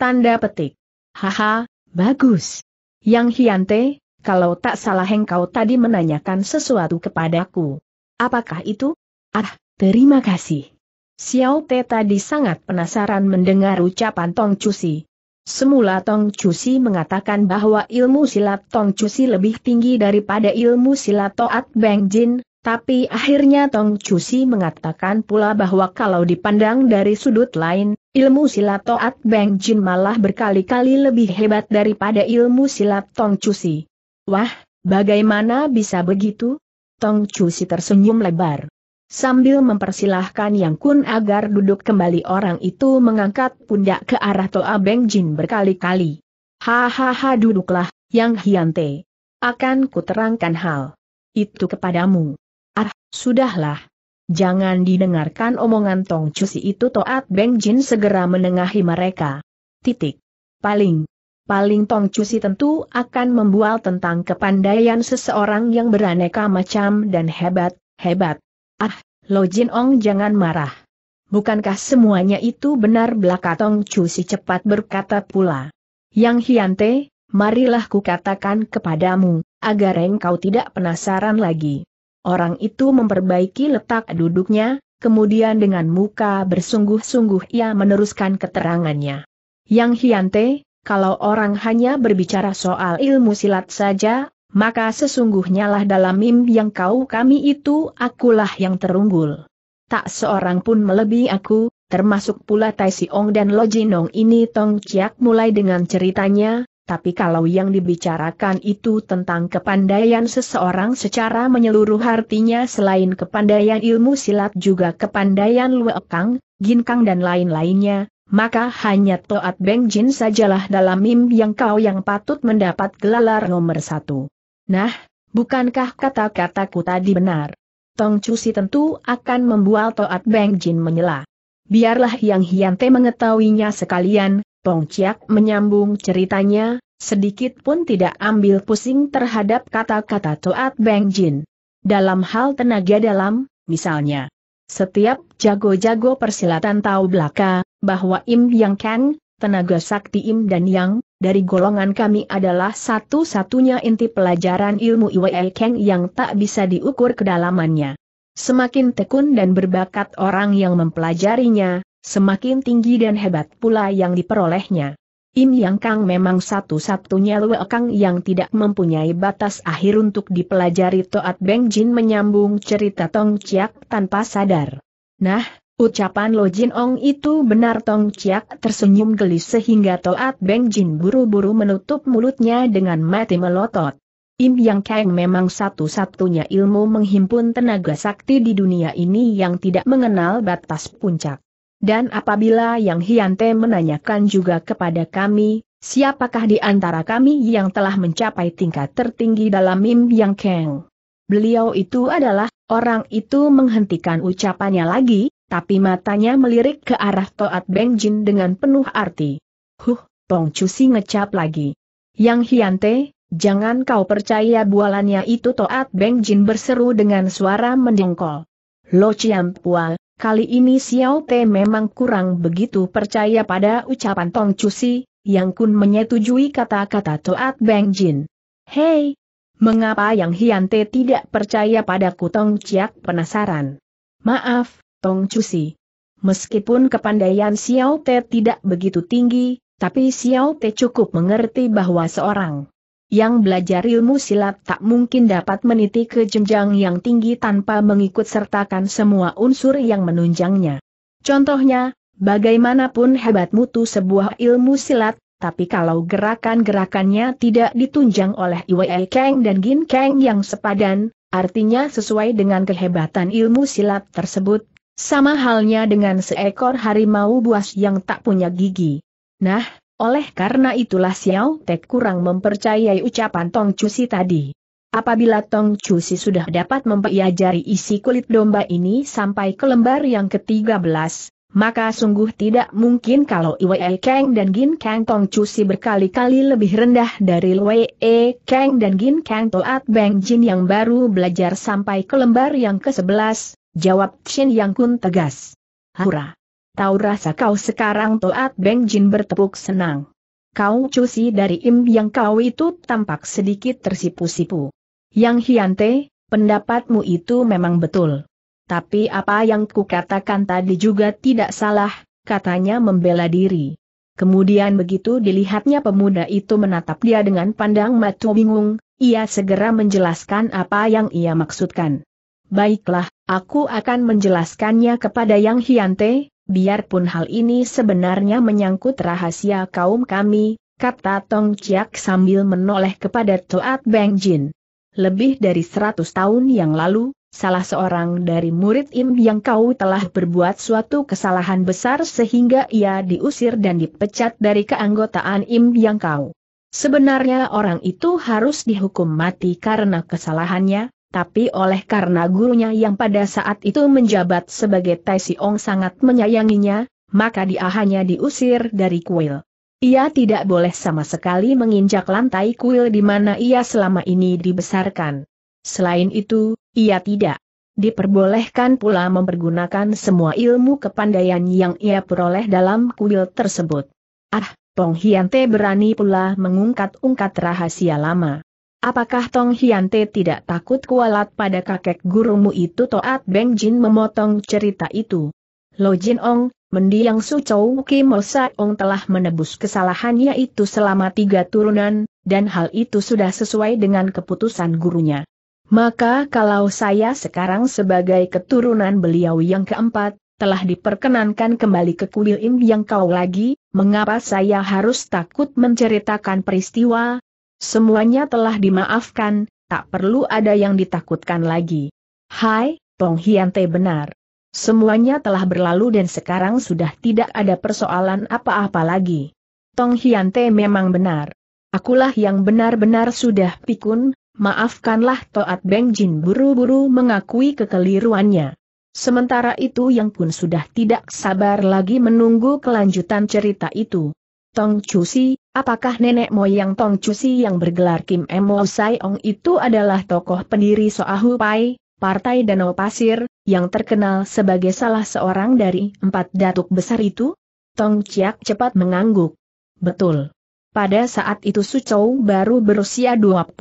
Tanda petik. Haha, Bagus. Yang Hiante, kalau tak salah engkau tadi menanyakan sesuatu kepadaku. Apakah itu? Ah, terima kasih. Xiao Te tadi sangat penasaran mendengar ucapan Tong Cusi. Semula Tong Cusi mengatakan bahwa ilmu silat Tong Cusi lebih tinggi daripada ilmu silat Toat Beng Jin, tapi akhirnya Tong Cusi mengatakan pula bahwa kalau dipandang dari sudut lain, ilmu silat Toat Beng Jin malah berkali-kali lebih hebat daripada ilmu silat Tong Cusi. Wah, bagaimana bisa begitu? Tong Cusi tersenyum lebar. Sambil mempersilahkan Yang Kun agar duduk kembali orang itu mengangkat pundak ke arah Toa Beng Jin berkali-kali. Hahaha duduklah, Yang Hyante. Akan kuterangkan hal itu kepadamu. Ah, sudahlah. Jangan didengarkan omongan Tong Cusi itu Toat Beng Jin segera menengahi mereka. Titik. Paling. Paling Tong Cusi tentu akan membual tentang kepandaian seseorang yang beraneka macam dan hebat, hebat. Ah, Lo Jin Ong jangan marah. Bukankah semuanya itu benar belaka Tong Cusi cepat berkata pula. Yang Hiante, marilah kukatakan kepadamu, agar engkau tidak penasaran lagi. Orang itu memperbaiki letak duduknya, kemudian dengan muka bersungguh-sungguh ia meneruskan keterangannya. Yang hiante, kalau orang hanya berbicara soal ilmu silat saja, maka sesungguhnya lah dalam mimpi yang kau kami itu akulah yang terunggul. Tak seorang pun melebihi aku, termasuk pula Tai Siong dan Lo Jinong ini Tong Chiak mulai dengan ceritanya, tapi kalau yang dibicarakan itu tentang kepandaian seseorang secara menyeluruh artinya selain kepandaian ilmu silat juga kepandaian luekang, ginkang dan lain-lainnya, maka hanya Toat Beng Jin sajalah dalam mim yang kau yang patut mendapat gelar nomor satu. Nah, bukankah kata-kataku tadi benar? Tong Cusi tentu akan membual Toat Beng Jin menyela. Biarlah yang Hiante mengetahuinya sekalian, Pongciak menyambung ceritanya, sedikit pun tidak ambil pusing terhadap kata-kata Toat Beng Jin. Dalam hal tenaga dalam, misalnya, setiap jago-jago persilatan tahu belaka, bahwa Im Yang Kang, tenaga sakti Im dan Yang, dari golongan kami adalah satu-satunya inti pelajaran ilmu Iwei Kang yang tak bisa diukur kedalamannya. Semakin tekun dan berbakat orang yang mempelajarinya, semakin tinggi dan hebat pula yang diperolehnya. Im Yang Kang memang satu-satunya Lue Kang yang tidak mempunyai batas akhir untuk dipelajari Toat Beng Jin menyambung cerita Tong Ciak tanpa sadar. Nah, ucapan Lo Jin Ong itu benar Tong Ciak tersenyum gelis sehingga Toat Beng Jin buru-buru menutup mulutnya dengan mati melotot. Im Yang Kang memang satu-satunya ilmu menghimpun tenaga sakti di dunia ini yang tidak mengenal batas puncak. Dan apabila Yang Hyante menanyakan juga kepada kami, siapakah di antara kami yang telah mencapai tingkat tertinggi dalam mim Yang Keng? Beliau itu adalah, orang itu menghentikan ucapannya lagi, tapi matanya melirik ke arah Toat Beng Jin dengan penuh arti. Huh, Tong Cusi ngecap lagi. Yang Hyante, jangan kau percaya bualannya itu Toat Beng Jin berseru dengan suara mendengkol. Lo Ciampual, Kali ini Xiao Te memang kurang begitu percaya pada ucapan Tong Cusi, yang kun menyetujui kata-kata Toat Beng Jin. Hei, mengapa yang Hian Te tidak percaya padaku Tong Chiak penasaran? Maaf, Tong Cusi. Meskipun kepandaian Xiao Te tidak begitu tinggi, tapi Xiao Te cukup mengerti bahwa seorang yang belajar ilmu silat tak mungkin dapat meniti ke jenjang yang tinggi tanpa mengikut sertakan semua unsur yang menunjangnya. Contohnya, bagaimanapun hebat mutu sebuah ilmu silat, tapi kalau gerakan-gerakannya tidak ditunjang oleh Iwe keng dan Gin keng yang sepadan, artinya sesuai dengan kehebatan ilmu silat tersebut, sama halnya dengan seekor harimau buas yang tak punya gigi. Nah, oleh karena itulah Xiao Tek kurang mempercayai ucapan Tong Cusi tadi. Apabila Tong Cusi sudah dapat mempelajari isi kulit domba ini sampai ke lembar yang ke-13, maka sungguh tidak mungkin kalau Iwe Kang dan Gin Kang Tong Cusi berkali-kali lebih rendah dari E Kang dan Gin Kang Toat Beng Jin yang baru belajar sampai ke lembar yang ke-11, jawab Chin Yang Kun tegas. Hura! Tahu rasa kau sekarang Toat Beng Jin bertepuk senang. Kau cuci dari im yang kau itu tampak sedikit tersipu-sipu. Yang hiante, pendapatmu itu memang betul. Tapi apa yang kukatakan tadi juga tidak salah, katanya membela diri. Kemudian begitu dilihatnya pemuda itu menatap dia dengan pandang mata bingung, ia segera menjelaskan apa yang ia maksudkan. Baiklah, aku akan menjelaskannya kepada Yang Hyante, Biarpun hal ini sebenarnya menyangkut rahasia kaum kami, kata Tong Chiak sambil menoleh kepada Toat Beng Jin. Lebih dari seratus tahun yang lalu, salah seorang dari murid Im yang kau telah berbuat suatu kesalahan besar sehingga ia diusir dan dipecat dari keanggotaan Im yang kau. Sebenarnya orang itu harus dihukum mati karena kesalahannya, tapi oleh karena gurunya yang pada saat itu menjabat sebagai Tai Ong sangat menyayanginya, maka dia hanya diusir dari kuil. Ia tidak boleh sama sekali menginjak lantai kuil di mana ia selama ini dibesarkan. Selain itu, ia tidak diperbolehkan pula mempergunakan semua ilmu kepandaian yang ia peroleh dalam kuil tersebut. Ah, Pong Hian berani pula mengungkat-ungkat rahasia lama. Apakah Tong Hyante tidak takut kualat pada kakek gurumu itu Toat Beng Jin memotong cerita itu? Lo Jin Ong, mendiang Su Chou Ki Sa Ong telah menebus kesalahannya itu selama tiga turunan, dan hal itu sudah sesuai dengan keputusan gurunya. Maka kalau saya sekarang sebagai keturunan beliau yang keempat, telah diperkenankan kembali ke kuil Im yang kau lagi, mengapa saya harus takut menceritakan peristiwa Semuanya telah dimaafkan, tak perlu ada yang ditakutkan lagi. Hai, Tong Hiante benar. Semuanya telah berlalu dan sekarang sudah tidak ada persoalan apa-apa lagi. Tong Hiante memang benar. Akulah yang benar-benar sudah pikun, maafkanlah Toat Beng Jin buru-buru mengakui kekeliruannya. Sementara itu yang pun sudah tidak sabar lagi menunggu kelanjutan cerita itu. Tong Cusi, apakah nenek moyang Tong Cusi yang bergelar Kim Emo Saiong itu adalah tokoh pendiri Soahu Pai, Partai Danau Pasir, yang terkenal sebagai salah seorang dari empat datuk besar itu? Tong Chiak cepat mengangguk. Betul. Pada saat itu Su Chou baru berusia 25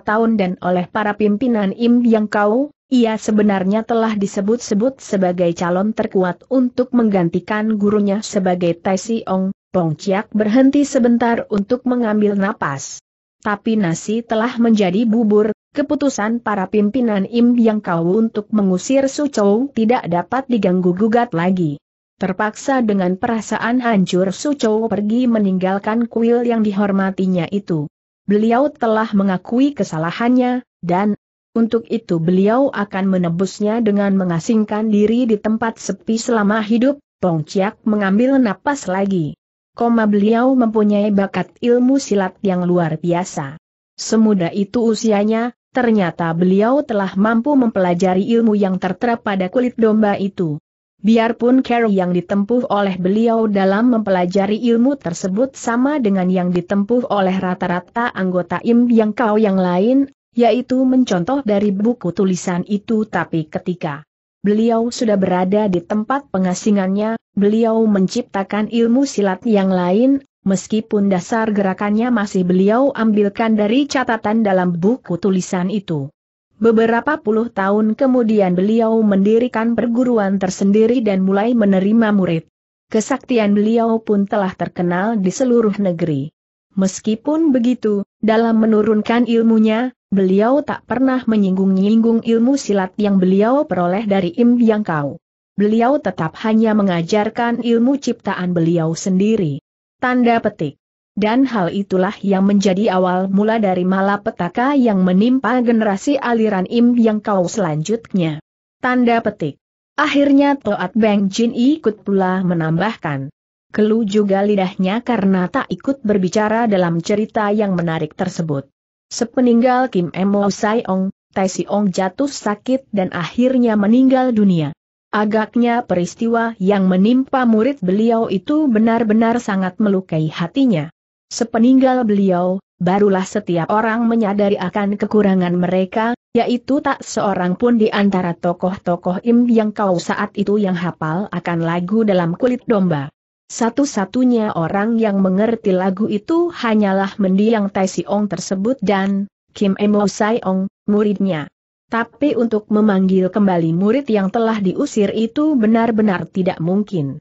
tahun dan oleh para pimpinan Im Yang Kau, ia sebenarnya telah disebut-sebut sebagai calon terkuat untuk menggantikan gurunya sebagai Tai Si Ong, Chiak berhenti sebentar untuk mengambil napas. Tapi nasi telah menjadi bubur, keputusan para pimpinan Im yang kau untuk mengusir Su Chou tidak dapat diganggu-gugat lagi. Terpaksa dengan perasaan hancur Su Chou pergi meninggalkan kuil yang dihormatinya itu. Beliau telah mengakui kesalahannya, dan untuk itu beliau akan menebusnya dengan mengasingkan diri di tempat sepi selama hidup, Chiak mengambil napas lagi koma beliau mempunyai bakat ilmu silat yang luar biasa. Semuda itu usianya, ternyata beliau telah mampu mempelajari ilmu yang tertera pada kulit domba itu. Biarpun cara yang ditempuh oleh beliau dalam mempelajari ilmu tersebut sama dengan yang ditempuh oleh rata-rata anggota im yang kau yang lain, yaitu mencontoh dari buku tulisan itu tapi ketika Beliau sudah berada di tempat pengasingannya, beliau menciptakan ilmu silat yang lain, meskipun dasar gerakannya masih beliau ambilkan dari catatan dalam buku tulisan itu. Beberapa puluh tahun kemudian beliau mendirikan perguruan tersendiri dan mulai menerima murid. Kesaktian beliau pun telah terkenal di seluruh negeri. Meskipun begitu, dalam menurunkan ilmunya, beliau tak pernah menyinggung-nyinggung ilmu silat yang beliau peroleh dari Im Yang Kau. Beliau tetap hanya mengajarkan ilmu ciptaan beliau sendiri. Tanda petik. Dan hal itulah yang menjadi awal mula dari malapetaka yang menimpa generasi aliran Im yang kau selanjutnya. Tanda petik. Akhirnya Toat Beng Jin ikut pula menambahkan. Kelu juga lidahnya karena tak ikut berbicara dalam cerita yang menarik tersebut. Sepeninggal Kim Emo Ong, Tai Ong jatuh sakit dan akhirnya meninggal dunia. Agaknya peristiwa yang menimpa murid beliau itu benar-benar sangat melukai hatinya. Sepeninggal beliau, barulah setiap orang menyadari akan kekurangan mereka, yaitu tak seorang pun di antara tokoh-tokoh Im yang kau saat itu yang hafal akan lagu dalam kulit domba. Satu-satunya orang yang mengerti lagu itu hanyalah mendiang Tai Siong tersebut dan Kim Emo Saiong, muridnya. Tapi untuk memanggil kembali murid yang telah diusir itu benar-benar tidak mungkin.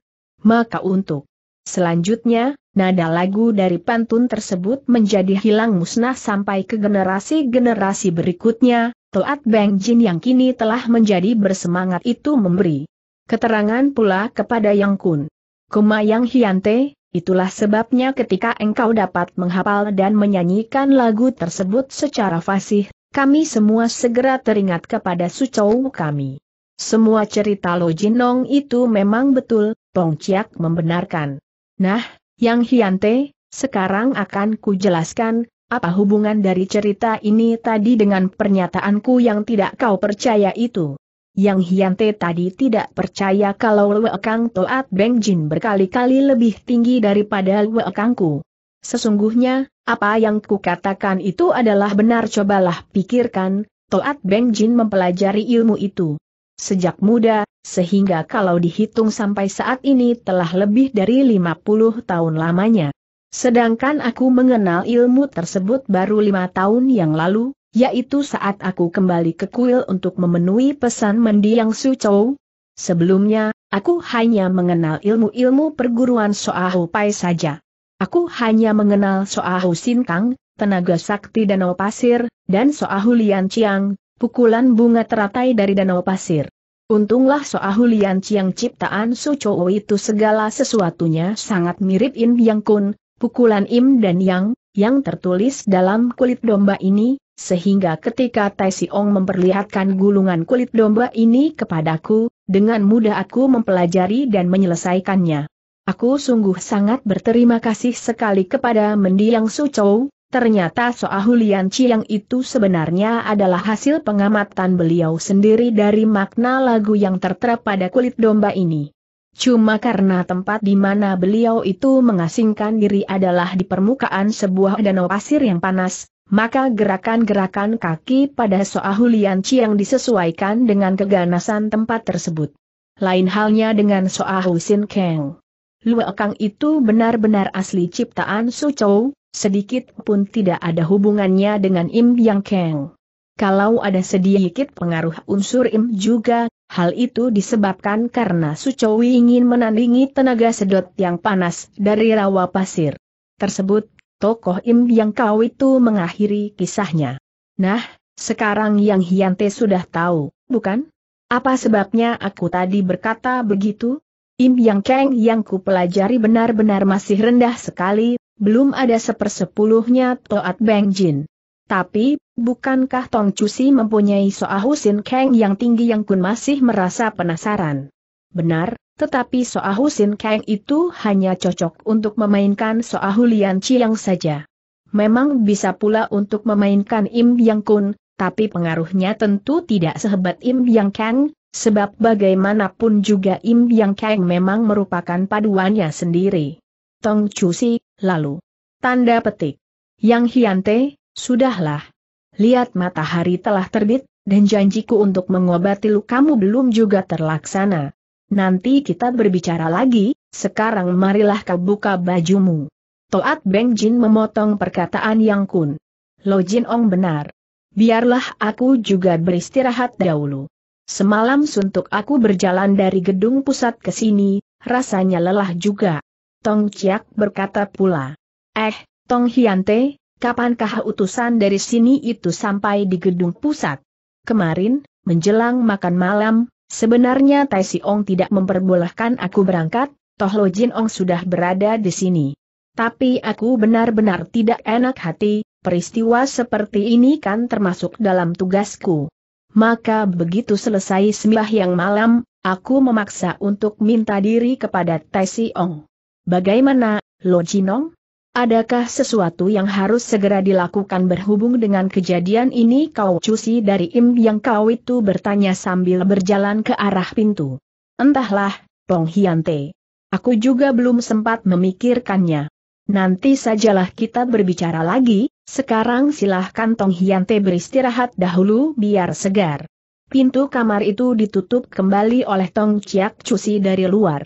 Maka untuk selanjutnya, nada lagu dari pantun tersebut menjadi hilang musnah sampai ke generasi-generasi berikutnya, Toat Beng Jin yang kini telah menjadi bersemangat itu memberi keterangan pula kepada Yang Kun. Kumayang Hyante, itulah sebabnya ketika engkau dapat menghafal dan menyanyikan lagu tersebut secara fasih, kami semua segera teringat kepada sucou kami. Semua cerita Lo Jinong itu memang betul, Tong Ciak membenarkan. Nah, Yang Hyante, sekarang akan kujelaskan, apa hubungan dari cerita ini tadi dengan pernyataanku yang tidak kau percaya itu. Yang Hiante tadi tidak percaya kalau Luekang Toat Beng Jin berkali-kali lebih tinggi daripada Luekangku. Sesungguhnya, apa yang kukatakan itu adalah benar cobalah pikirkan, Toat Beng Jin mempelajari ilmu itu. Sejak muda, sehingga kalau dihitung sampai saat ini telah lebih dari 50 tahun lamanya. Sedangkan aku mengenal ilmu tersebut baru lima tahun yang lalu, yaitu saat aku kembali ke kuil untuk memenuhi pesan mendiang Su Sebelumnya, aku hanya mengenal ilmu-ilmu perguruan Soahu Pai saja. Aku hanya mengenal Soahu Sintang, tenaga sakti danau pasir, dan Soahu Lian Chiang, pukulan bunga teratai dari danau pasir. Untunglah Soahu Lian Chiang ciptaan Su itu segala sesuatunya sangat mirip In Yang Kun, pukulan Im dan Yang, yang tertulis dalam kulit domba ini, sehingga ketika Tai Si Ong memperlihatkan gulungan kulit domba ini kepadaku, dengan mudah aku mempelajari dan menyelesaikannya. Aku sungguh sangat berterima kasih sekali kepada mendiang Sucou, ternyata Soahulian yang itu sebenarnya adalah hasil pengamatan beliau sendiri dari makna lagu yang tertera pada kulit domba ini. Cuma karena tempat di mana beliau itu mengasingkan diri adalah di permukaan sebuah danau pasir yang panas, maka gerakan-gerakan kaki pada Soahulian Chiang disesuaikan dengan keganasan tempat tersebut. Lain halnya dengan Soahu Sin Kang. Luekang itu benar-benar asli ciptaan Su Chou, sedikit pun tidak ada hubungannya dengan Im Yang Kang. Kalau ada sedikit pengaruh unsur Im juga, hal itu disebabkan karena Su Chou ingin menandingi tenaga sedot yang panas dari rawa pasir tersebut tokoh Im yang kau itu mengakhiri kisahnya. Nah, sekarang yang Hyante sudah tahu, bukan? Apa sebabnya aku tadi berkata begitu? Im Yang keng yang ku pelajari benar-benar masih rendah sekali, belum ada sepersepuluhnya Toat Beng Jin. Tapi, bukankah Tong Cusi mempunyai Soahusin keng yang tinggi yang kun masih merasa penasaran? Benar, tetapi Soahu Sin Kang itu hanya cocok untuk memainkan Soahu Lian Chiang saja. Memang bisa pula untuk memainkan Im Yang Kun, tapi pengaruhnya tentu tidak sehebat Im Yang Kang, sebab bagaimanapun juga Im Yang Kang memang merupakan paduannya sendiri. Tong Si, lalu. Tanda petik. Yang Hiante, sudahlah. Lihat matahari telah terbit, dan janjiku untuk mengobati lukamu belum juga terlaksana. Nanti kita berbicara lagi, sekarang marilah kau buka bajumu. Toat Beng Jin memotong perkataan Yang Kun. Lo Jin Ong benar. Biarlah aku juga beristirahat dahulu. Semalam suntuk aku berjalan dari gedung pusat ke sini, rasanya lelah juga. Tong Chiak berkata pula. Eh, Tong Hiante, kapankah utusan dari sini itu sampai di gedung pusat? Kemarin, menjelang makan malam, Sebenarnya Tai Ong tidak memperbolehkan aku berangkat, toh Lo Jin Ong sudah berada di sini. Tapi aku benar-benar tidak enak hati, peristiwa seperti ini kan termasuk dalam tugasku. Maka begitu selesai yang malam, aku memaksa untuk minta diri kepada Tai Ong. Bagaimana, Lo Ong? Adakah sesuatu yang harus segera dilakukan berhubung dengan kejadian ini kau cusi dari Im yang kau itu bertanya sambil berjalan ke arah pintu. Entahlah, Pong Hyante. Aku juga belum sempat memikirkannya. Nanti sajalah kita berbicara lagi, sekarang silahkan Tong Hyante beristirahat dahulu biar segar. Pintu kamar itu ditutup kembali oleh Tong Chiak Cusi dari luar.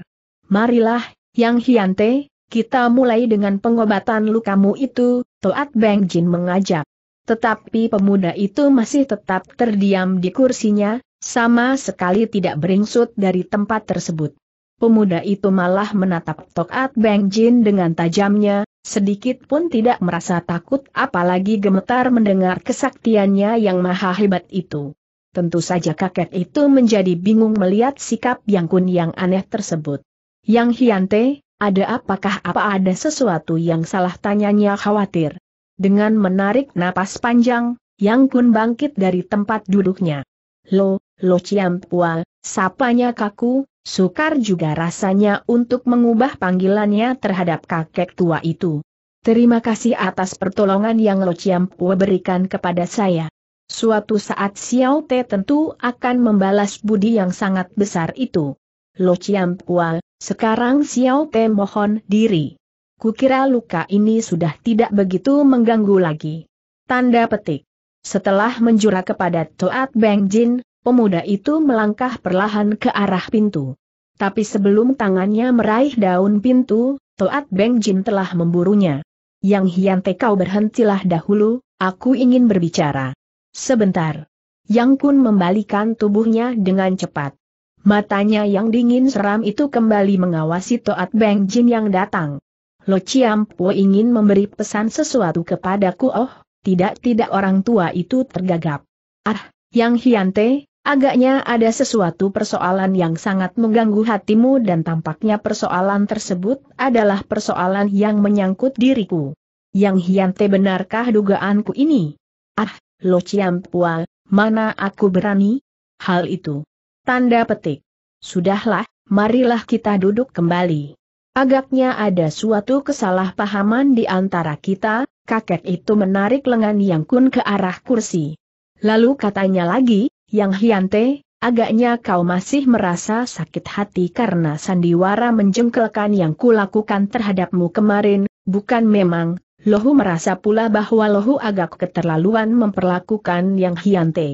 Marilah, Yang Hyante, kita mulai dengan pengobatan lukamu itu, Toat Beng Jin mengajak. Tetapi pemuda itu masih tetap terdiam di kursinya, sama sekali tidak beringsut dari tempat tersebut. Pemuda itu malah menatap Toat Beng Jin dengan tajamnya, sedikit pun tidak merasa takut apalagi gemetar mendengar kesaktiannya yang maha hebat itu. Tentu saja kakek itu menjadi bingung melihat sikap Yang Kun yang aneh tersebut. Yang Hyante, ada apakah apa ada sesuatu yang salah tanyanya khawatir? Dengan menarik napas panjang, Yang Kun bangkit dari tempat duduknya. Lo, Lo Ciampua, sapanya kaku, sukar juga rasanya untuk mengubah panggilannya terhadap kakek tua itu. Terima kasih atas pertolongan yang Lo Ciampua berikan kepada saya. Suatu saat Xiao Te tentu akan membalas budi yang sangat besar itu. Lo Ciampua, sekarang Xiao Te mohon diri. Kukira luka ini sudah tidak begitu mengganggu lagi. Tanda petik. Setelah menjura kepada Toat Beng Jin, pemuda itu melangkah perlahan ke arah pintu. Tapi sebelum tangannya meraih daun pintu, Toat Beng Jin telah memburunya. Yang Hiante kau berhentilah dahulu, aku ingin berbicara. Sebentar. Yang Kun membalikan tubuhnya dengan cepat. Matanya yang dingin seram itu kembali mengawasi Toat Beng Jin yang datang. Lo Chiam Po ingin memberi pesan sesuatu kepadaku oh, tidak-tidak orang tua itu tergagap. Ah, Yang Hiante, agaknya ada sesuatu persoalan yang sangat mengganggu hatimu dan tampaknya persoalan tersebut adalah persoalan yang menyangkut diriku. Yang Hiante benarkah dugaanku ini? Ah, Lo Chiam Po, mana aku berani? Hal itu. Tanda petik. Sudahlah, marilah kita duduk kembali. Agaknya ada suatu kesalahpahaman di antara kita, kakek itu menarik lengan Yang Kun ke arah kursi. Lalu katanya lagi, Yang Hyante, agaknya kau masih merasa sakit hati karena sandiwara menjengkelkan yang kulakukan terhadapmu kemarin, bukan memang, Lohu merasa pula bahwa Lohu agak keterlaluan memperlakukan Yang Hyante.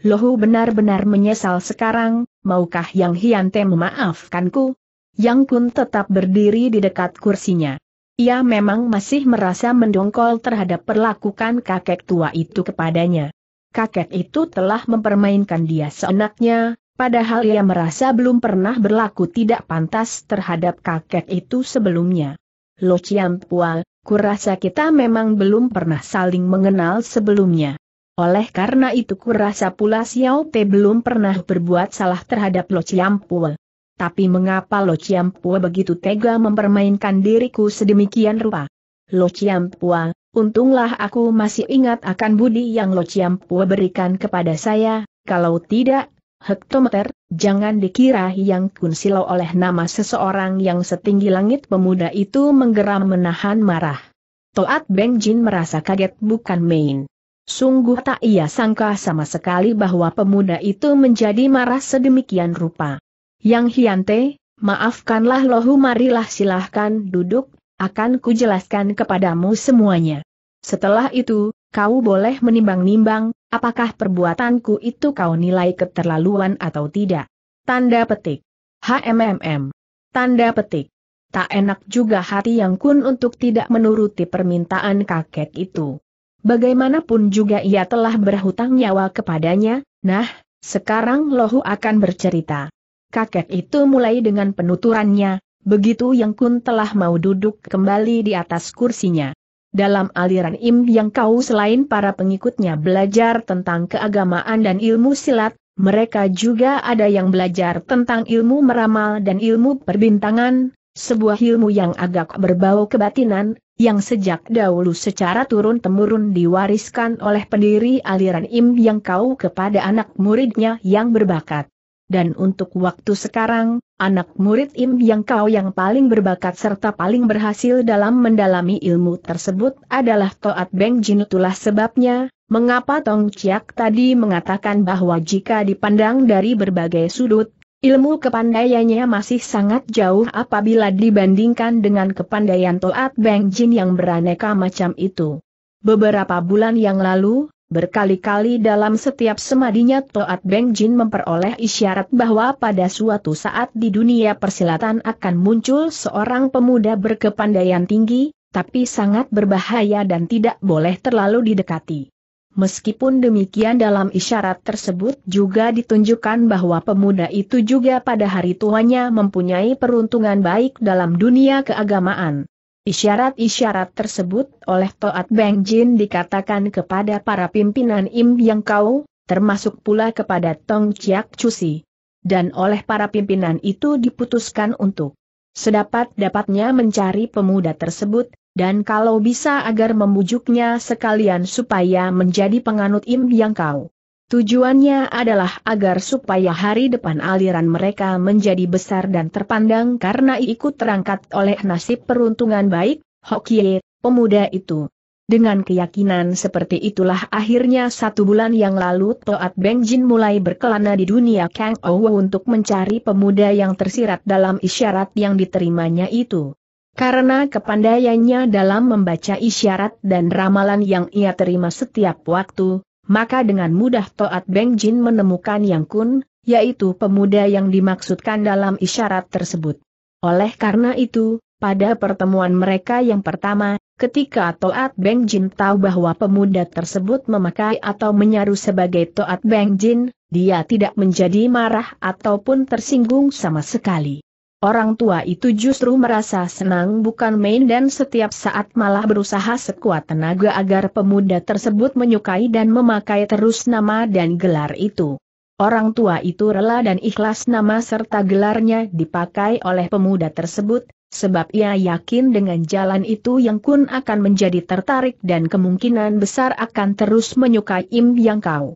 Lohu benar-benar menyesal sekarang, maukah Yang Hiante memaafkanku? Yang Kun tetap berdiri di dekat kursinya. Ia memang masih merasa mendongkol terhadap perlakukan kakek tua itu kepadanya. Kakek itu telah mempermainkan dia seenaknya, padahal ia merasa belum pernah berlaku tidak pantas terhadap kakek itu sebelumnya. Lo Chiang Pual, kurasa kita memang belum pernah saling mengenal sebelumnya. Oleh karena itu kurasa pula Xiao Te belum pernah berbuat salah terhadap Lo Ciampua. Tapi mengapa Lo Ciampua begitu tega mempermainkan diriku sedemikian rupa? Lo Ciampua, untunglah aku masih ingat akan budi yang Lo Ciampua berikan kepada saya, kalau tidak, hektometer, jangan dikira yang kunsilau oleh nama seseorang yang setinggi langit pemuda itu menggeram menahan marah. Toat Beng Jin merasa kaget bukan main. Sungguh tak ia sangka sama sekali bahwa pemuda itu menjadi marah sedemikian rupa. Yang Hiante, maafkanlah lohu marilah silahkan duduk, akan kujelaskan kepadamu semuanya. Setelah itu, kau boleh menimbang-nimbang, apakah perbuatanku itu kau nilai keterlaluan atau tidak. Tanda petik. HMMM. Tanda petik. Tak enak juga hati yang kun untuk tidak menuruti permintaan kakek itu. Bagaimanapun juga ia telah berhutang nyawa kepadanya, nah, sekarang Lohu akan bercerita. Kakek itu mulai dengan penuturannya, begitu Yang Kun telah mau duduk kembali di atas kursinya. Dalam aliran Im Yang Kau selain para pengikutnya belajar tentang keagamaan dan ilmu silat, mereka juga ada yang belajar tentang ilmu meramal dan ilmu perbintangan, sebuah ilmu yang agak berbau kebatinan, yang sejak dahulu secara turun-temurun diwariskan oleh pendiri aliran im yang kau kepada anak muridnya yang berbakat. Dan untuk waktu sekarang, anak murid im yang kau yang paling berbakat serta paling berhasil dalam mendalami ilmu tersebut adalah Toat Beng Jin itulah sebabnya, mengapa Tong Ciak tadi mengatakan bahwa jika dipandang dari berbagai sudut, Ilmu kepandaiannya masih sangat jauh apabila dibandingkan dengan kepandaian Toat Beng Jin yang beraneka macam itu. Beberapa bulan yang lalu, berkali-kali dalam setiap semadinya Toat Beng Jin memperoleh isyarat bahwa pada suatu saat di dunia persilatan akan muncul seorang pemuda berkepandaian tinggi, tapi sangat berbahaya dan tidak boleh terlalu didekati. Meskipun demikian dalam isyarat tersebut juga ditunjukkan bahwa pemuda itu juga pada hari tuanya mempunyai peruntungan baik dalam dunia keagamaan. Isyarat-isyarat tersebut oleh Toat Beng Jin dikatakan kepada para pimpinan Im Yang Kau, termasuk pula kepada Tong Chiak Cusi. Dan oleh para pimpinan itu diputuskan untuk sedapat-dapatnya mencari pemuda tersebut, dan kalau bisa agar membujuknya sekalian supaya menjadi penganut Im yang kau. Tujuannya adalah agar supaya hari depan aliran mereka menjadi besar dan terpandang karena ikut terangkat oleh nasib peruntungan baik, Hokie, pemuda itu. Dengan keyakinan seperti itulah akhirnya satu bulan yang lalu Toat Beng Jin mulai berkelana di dunia Kang Ouw untuk mencari pemuda yang tersirat dalam isyarat yang diterimanya itu. Karena kepandaiannya dalam membaca isyarat dan ramalan yang ia terima setiap waktu, maka dengan mudah Toat Beng Jin menemukan Yang Kun, yaitu pemuda yang dimaksudkan dalam isyarat tersebut. Oleh karena itu, pada pertemuan mereka yang pertama, Ketika Toat Beng Jin tahu bahwa pemuda tersebut memakai atau menyaru sebagai Toat Beng Jin, dia tidak menjadi marah ataupun tersinggung sama sekali. Orang tua itu justru merasa senang bukan main dan setiap saat malah berusaha sekuat tenaga agar pemuda tersebut menyukai dan memakai terus nama dan gelar itu. Orang tua itu rela dan ikhlas nama serta gelarnya dipakai oleh pemuda tersebut, sebab ia yakin dengan jalan itu Yang Kun akan menjadi tertarik dan kemungkinan besar akan terus menyukai Im Yang Kau.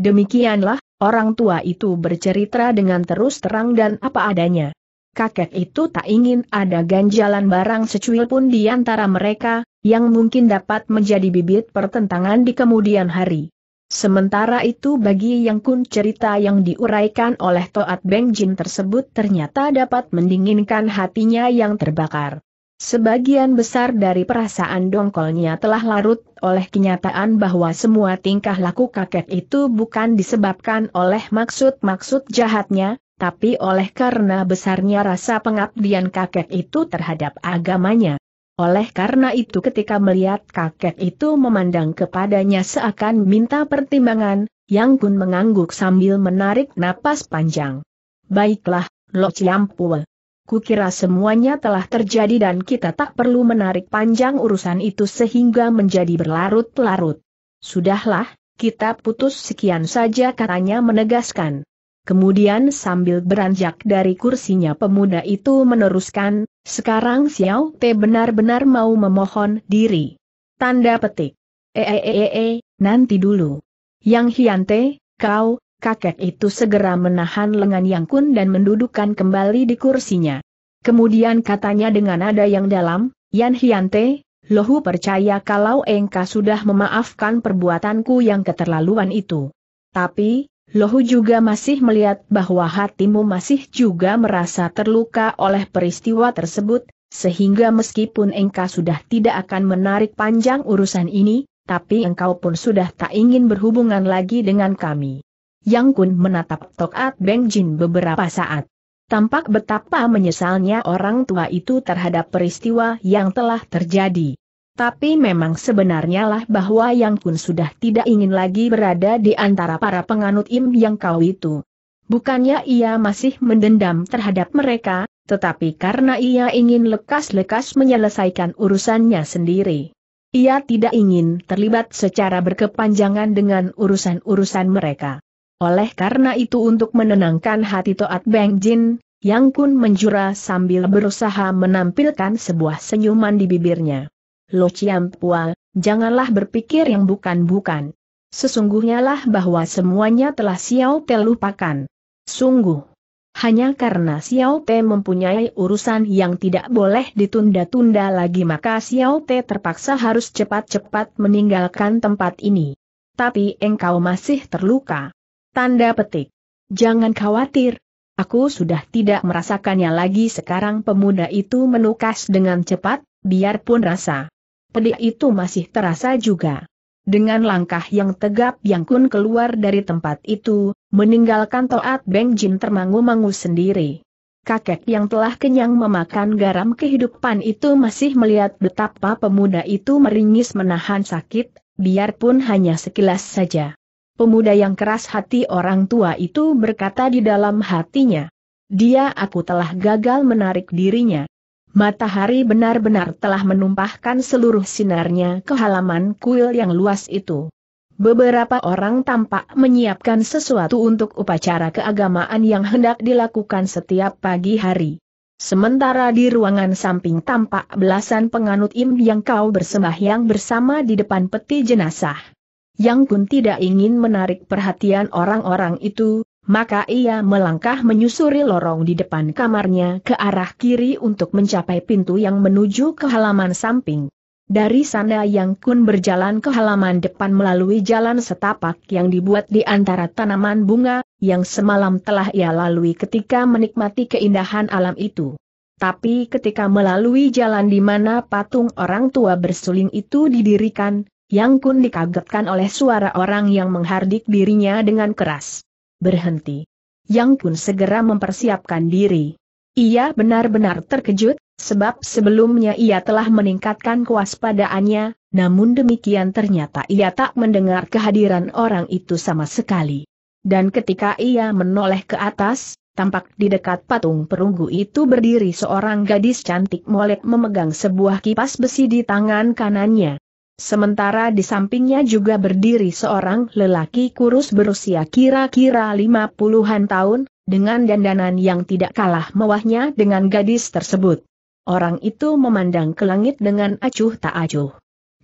Demikianlah, orang tua itu bercerita dengan terus terang dan apa adanya kakek itu tak ingin ada ganjalan barang secuil pun di antara mereka, yang mungkin dapat menjadi bibit pertentangan di kemudian hari. Sementara itu bagi yang kun cerita yang diuraikan oleh Toat Beng Jin tersebut ternyata dapat mendinginkan hatinya yang terbakar. Sebagian besar dari perasaan dongkolnya telah larut oleh kenyataan bahwa semua tingkah laku kakek itu bukan disebabkan oleh maksud-maksud jahatnya, tapi oleh karena besarnya rasa pengabdian kakek itu terhadap agamanya. Oleh karena itu ketika melihat kakek itu memandang kepadanya seakan minta pertimbangan, Yang Kun mengangguk sambil menarik napas panjang. Baiklah, Lo Ciampue. Kukira semuanya telah terjadi dan kita tak perlu menarik panjang urusan itu sehingga menjadi berlarut-larut. Sudahlah, kita putus sekian saja katanya menegaskan. Kemudian sambil beranjak dari kursinya pemuda itu meneruskan, sekarang Xiao Te benar-benar mau memohon diri. Tanda petik. Eeeee, eh, eh, eh, nanti dulu. Yang Hiante, kau, kakek itu segera menahan lengan Yang Kun dan mendudukan kembali di kursinya. Kemudian katanya dengan nada yang dalam, Yan Hiante, Lohu percaya kalau engkau sudah memaafkan perbuatanku yang keterlaluan itu. Tapi, Lohu juga masih melihat bahwa hatimu masih juga merasa terluka oleh peristiwa tersebut, sehingga meskipun engkau sudah tidak akan menarik panjang urusan ini, tapi engkau pun sudah tak ingin berhubungan lagi dengan kami. Yang Kun menatap Tokat Beng Jin beberapa saat. Tampak betapa menyesalnya orang tua itu terhadap peristiwa yang telah terjadi. Tapi memang sebenarnya lah bahwa Yang Kun sudah tidak ingin lagi berada di antara para penganut Im Yang Kau itu. Bukannya ia masih mendendam terhadap mereka, tetapi karena ia ingin lekas-lekas menyelesaikan urusannya sendiri. Ia tidak ingin terlibat secara berkepanjangan dengan urusan-urusan mereka. Oleh karena itu untuk menenangkan hati Toat Beng Jin, Yang Kun menjura sambil berusaha menampilkan sebuah senyuman di bibirnya. Lo Ciampua, janganlah berpikir yang bukan-bukan. Sesungguhnya lah bahwa semuanya telah Xiao Te lupakan. Sungguh. Hanya karena Xiao Te mempunyai urusan yang tidak boleh ditunda-tunda lagi maka Xiao Te terpaksa harus cepat-cepat meninggalkan tempat ini. Tapi engkau masih terluka. Tanda petik. Jangan khawatir, Aku sudah tidak merasakannya lagi sekarang pemuda itu menukas dengan cepat, biarpun rasa pedih itu masih terasa juga. Dengan langkah yang tegap Yang Kun keluar dari tempat itu, meninggalkan Toat Beng Jin termangu-mangu sendiri. Kakek yang telah kenyang memakan garam kehidupan itu masih melihat betapa pemuda itu meringis menahan sakit, biarpun hanya sekilas saja. Pemuda yang keras hati orang tua itu berkata di dalam hatinya. Dia aku telah gagal menarik dirinya. Matahari benar-benar telah menumpahkan seluruh sinarnya ke halaman kuil yang luas itu. Beberapa orang tampak menyiapkan sesuatu untuk upacara keagamaan yang hendak dilakukan setiap pagi hari. Sementara di ruangan samping tampak belasan penganut im yang kau yang bersama di depan peti jenazah. Yang pun tidak ingin menarik perhatian orang-orang itu, maka ia melangkah menyusuri lorong di depan kamarnya ke arah kiri untuk mencapai pintu yang menuju ke halaman samping. Dari sana Yang Kun berjalan ke halaman depan melalui jalan setapak yang dibuat di antara tanaman bunga, yang semalam telah ia lalui ketika menikmati keindahan alam itu. Tapi ketika melalui jalan di mana patung orang tua bersuling itu didirikan, Yang Kun dikagetkan oleh suara orang yang menghardik dirinya dengan keras berhenti. Yang Kun segera mempersiapkan diri. Ia benar-benar terkejut, sebab sebelumnya ia telah meningkatkan kewaspadaannya, namun demikian ternyata ia tak mendengar kehadiran orang itu sama sekali. Dan ketika ia menoleh ke atas, tampak di dekat patung perunggu itu berdiri seorang gadis cantik molek memegang sebuah kipas besi di tangan kanannya. Sementara di sampingnya juga berdiri seorang lelaki kurus berusia kira-kira lima puluhan tahun, dengan dandanan yang tidak kalah mewahnya dengan gadis tersebut. Orang itu memandang ke langit dengan acuh tak acuh.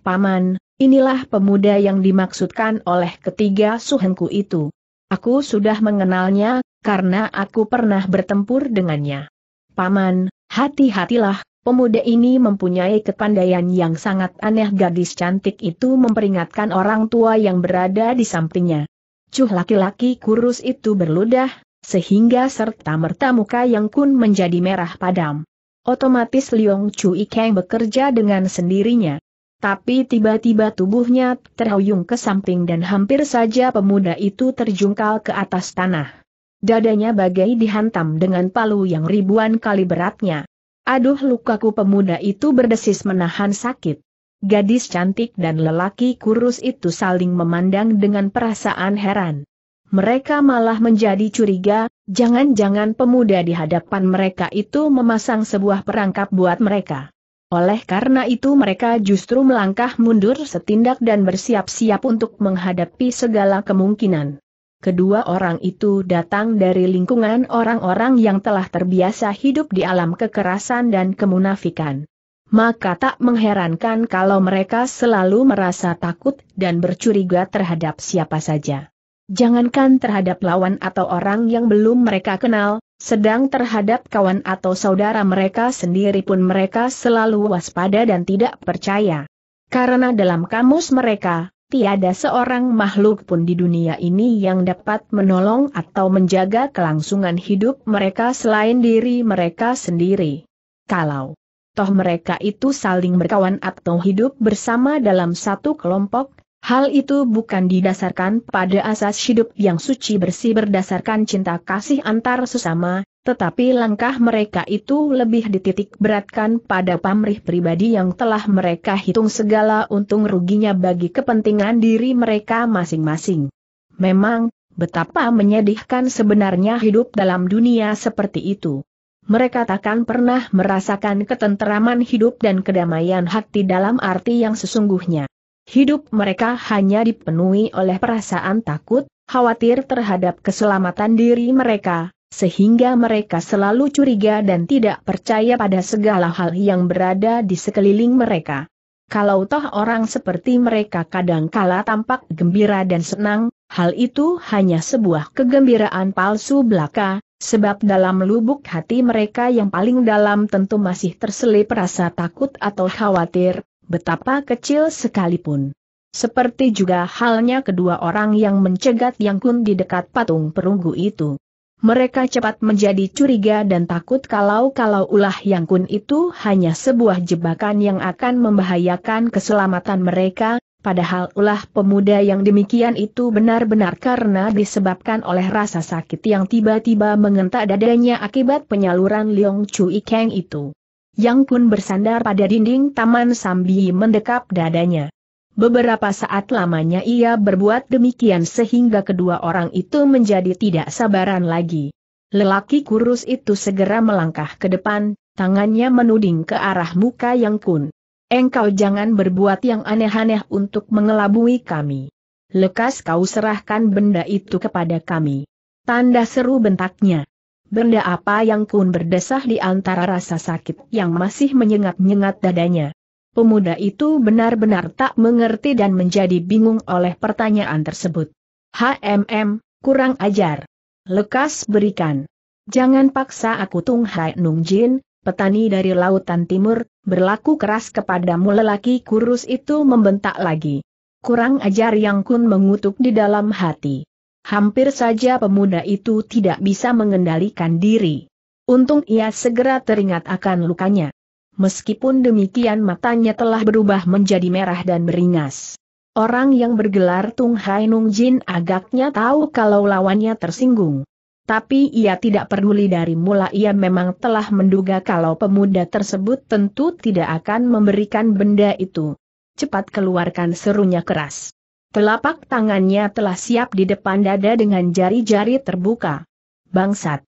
Paman, inilah pemuda yang dimaksudkan oleh ketiga suhengku itu. Aku sudah mengenalnya, karena aku pernah bertempur dengannya. Paman, hati-hatilah, Pemuda ini mempunyai kepandaian yang sangat aneh gadis cantik itu memperingatkan orang tua yang berada di sampingnya. Cuh laki-laki kurus itu berludah, sehingga serta-merta muka yang kun menjadi merah padam. Otomatis Liong Chu Ikeng bekerja dengan sendirinya. Tapi tiba-tiba tubuhnya terhuyung ke samping dan hampir saja pemuda itu terjungkal ke atas tanah. Dadanya bagai dihantam dengan palu yang ribuan kali beratnya. Aduh lukaku pemuda itu berdesis menahan sakit. Gadis cantik dan lelaki kurus itu saling memandang dengan perasaan heran. Mereka malah menjadi curiga, jangan-jangan pemuda di hadapan mereka itu memasang sebuah perangkap buat mereka. Oleh karena itu mereka justru melangkah mundur setindak dan bersiap-siap untuk menghadapi segala kemungkinan kedua orang itu datang dari lingkungan orang-orang yang telah terbiasa hidup di alam kekerasan dan kemunafikan. Maka tak mengherankan kalau mereka selalu merasa takut dan bercuriga terhadap siapa saja. Jangankan terhadap lawan atau orang yang belum mereka kenal, sedang terhadap kawan atau saudara mereka sendiri pun mereka selalu waspada dan tidak percaya. Karena dalam kamus mereka, tiada seorang makhluk pun di dunia ini yang dapat menolong atau menjaga kelangsungan hidup mereka selain diri mereka sendiri. Kalau toh mereka itu saling berkawan atau hidup bersama dalam satu kelompok, hal itu bukan didasarkan pada asas hidup yang suci bersih berdasarkan cinta kasih antar sesama, tetapi langkah mereka itu lebih dititik beratkan pada pamrih pribadi yang telah mereka hitung segala untung ruginya bagi kepentingan diri mereka masing-masing. Memang, betapa menyedihkan sebenarnya hidup dalam dunia seperti itu. Mereka takkan pernah merasakan ketenteraman hidup dan kedamaian hati dalam arti yang sesungguhnya. Hidup mereka hanya dipenuhi oleh perasaan takut, khawatir terhadap keselamatan diri mereka, sehingga mereka selalu curiga dan tidak percaya pada segala hal yang berada di sekeliling mereka. Kalau toh orang seperti mereka kadangkala tampak gembira dan senang, hal itu hanya sebuah kegembiraan palsu belaka, sebab dalam lubuk hati mereka yang paling dalam tentu masih terselip rasa takut atau khawatir, betapa kecil sekalipun. Seperti juga halnya kedua orang yang mencegat Yang Kun di dekat patung perunggu itu mereka cepat menjadi curiga dan takut kalau-kalau ulah yang kun itu hanya sebuah jebakan yang akan membahayakan keselamatan mereka, padahal ulah pemuda yang demikian itu benar-benar karena disebabkan oleh rasa sakit yang tiba-tiba mengentak dadanya akibat penyaluran Leong Chu Ikeng itu. Yang kun bersandar pada dinding taman sambil mendekap dadanya. Beberapa saat lamanya ia berbuat demikian sehingga kedua orang itu menjadi tidak sabaran lagi. Lelaki kurus itu segera melangkah ke depan, tangannya menuding ke arah muka yang kun. Engkau jangan berbuat yang aneh-aneh untuk mengelabui kami. Lekas kau serahkan benda itu kepada kami. Tanda seru bentaknya. Benda apa yang kun berdesah di antara rasa sakit yang masih menyengat-nyengat dadanya. Pemuda itu benar-benar tak mengerti dan menjadi bingung oleh pertanyaan tersebut. HMM, kurang ajar. Lekas berikan. Jangan paksa aku Tung Hai Nung Jin, petani dari Lautan Timur, berlaku keras kepadamu lelaki kurus itu membentak lagi. Kurang ajar yang kun mengutuk di dalam hati. Hampir saja pemuda itu tidak bisa mengendalikan diri. Untung ia segera teringat akan lukanya meskipun demikian matanya telah berubah menjadi merah dan beringas. Orang yang bergelar Tung Hai Nung Jin agaknya tahu kalau lawannya tersinggung. Tapi ia tidak peduli dari mula ia memang telah menduga kalau pemuda tersebut tentu tidak akan memberikan benda itu. Cepat keluarkan serunya keras. Telapak tangannya telah siap di depan dada dengan jari-jari terbuka. Bangsat!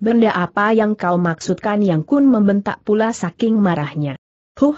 Benda apa yang kau maksudkan yang kun membentak pula saking marahnya. Huh!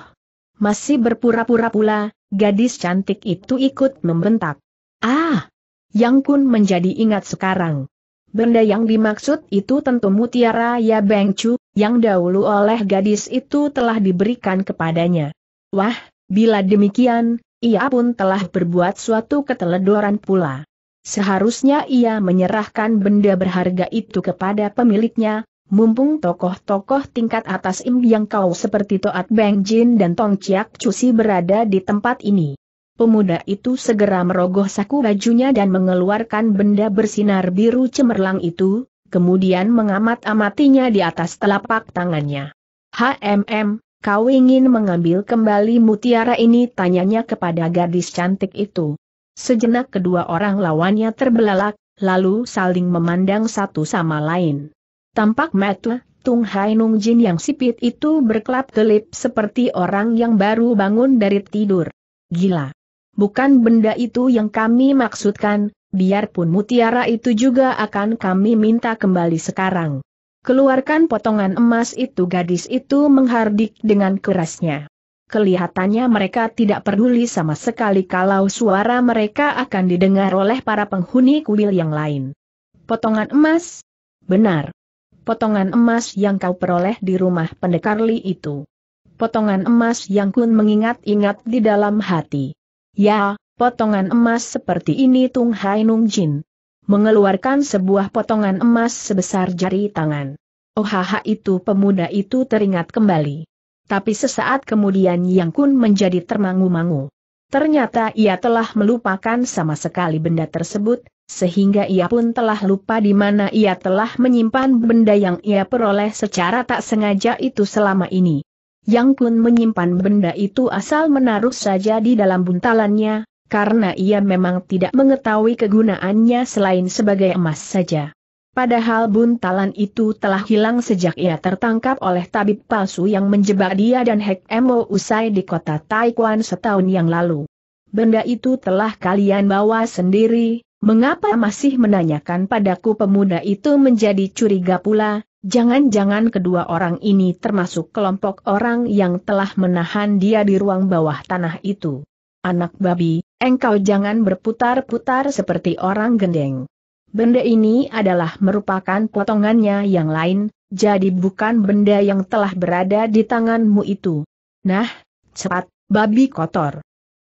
Masih berpura-pura pula, gadis cantik itu ikut membentak. Ah! Yang kun menjadi ingat sekarang. Benda yang dimaksud itu tentu mutiara ya Bengcu, yang dahulu oleh gadis itu telah diberikan kepadanya. Wah, bila demikian, ia pun telah berbuat suatu keteledoran pula. Seharusnya ia menyerahkan benda berharga itu kepada pemiliknya, mumpung tokoh-tokoh tingkat atas Im yang kau seperti Toat Beng Jin dan Tong Chiak Cusi berada di tempat ini. Pemuda itu segera merogoh saku bajunya dan mengeluarkan benda bersinar biru cemerlang itu, kemudian mengamat-amatinya di atas telapak tangannya. HMM, kau ingin mengambil kembali mutiara ini tanyanya kepada gadis cantik itu. Sejenak kedua orang lawannya terbelalak, lalu saling memandang satu sama lain. Tampak mata Tung Hai Nung Jin yang sipit itu berkelap-kelip seperti orang yang baru bangun dari tidur. Gila. Bukan benda itu yang kami maksudkan, biarpun mutiara itu juga akan kami minta kembali sekarang. Keluarkan potongan emas itu gadis itu menghardik dengan kerasnya. Kelihatannya mereka tidak peduli sama sekali kalau suara mereka akan didengar oleh para penghuni kuil yang lain. Potongan emas? Benar. Potongan emas yang kau peroleh di rumah pendekar Li itu. Potongan emas yang kun mengingat-ingat di dalam hati. Ya, potongan emas seperti ini Tung Hai Nung Jin. Mengeluarkan sebuah potongan emas sebesar jari tangan. Ohaha itu pemuda itu teringat kembali tapi sesaat kemudian Yang Kun menjadi termangu-mangu. Ternyata ia telah melupakan sama sekali benda tersebut, sehingga ia pun telah lupa di mana ia telah menyimpan benda yang ia peroleh secara tak sengaja itu selama ini. Yang Kun menyimpan benda itu asal menaruh saja di dalam buntalannya, karena ia memang tidak mengetahui kegunaannya selain sebagai emas saja. Padahal buntalan itu telah hilang sejak ia tertangkap oleh tabib palsu yang menjebak dia dan Hek Emo usai di kota Taiwan setahun yang lalu. Benda itu telah kalian bawa sendiri, mengapa masih menanyakan padaku pemuda itu menjadi curiga pula, jangan-jangan kedua orang ini termasuk kelompok orang yang telah menahan dia di ruang bawah tanah itu. Anak babi, engkau jangan berputar-putar seperti orang gendeng. Benda ini adalah merupakan potongannya yang lain, jadi bukan benda yang telah berada di tanganmu itu. Nah, cepat, babi kotor.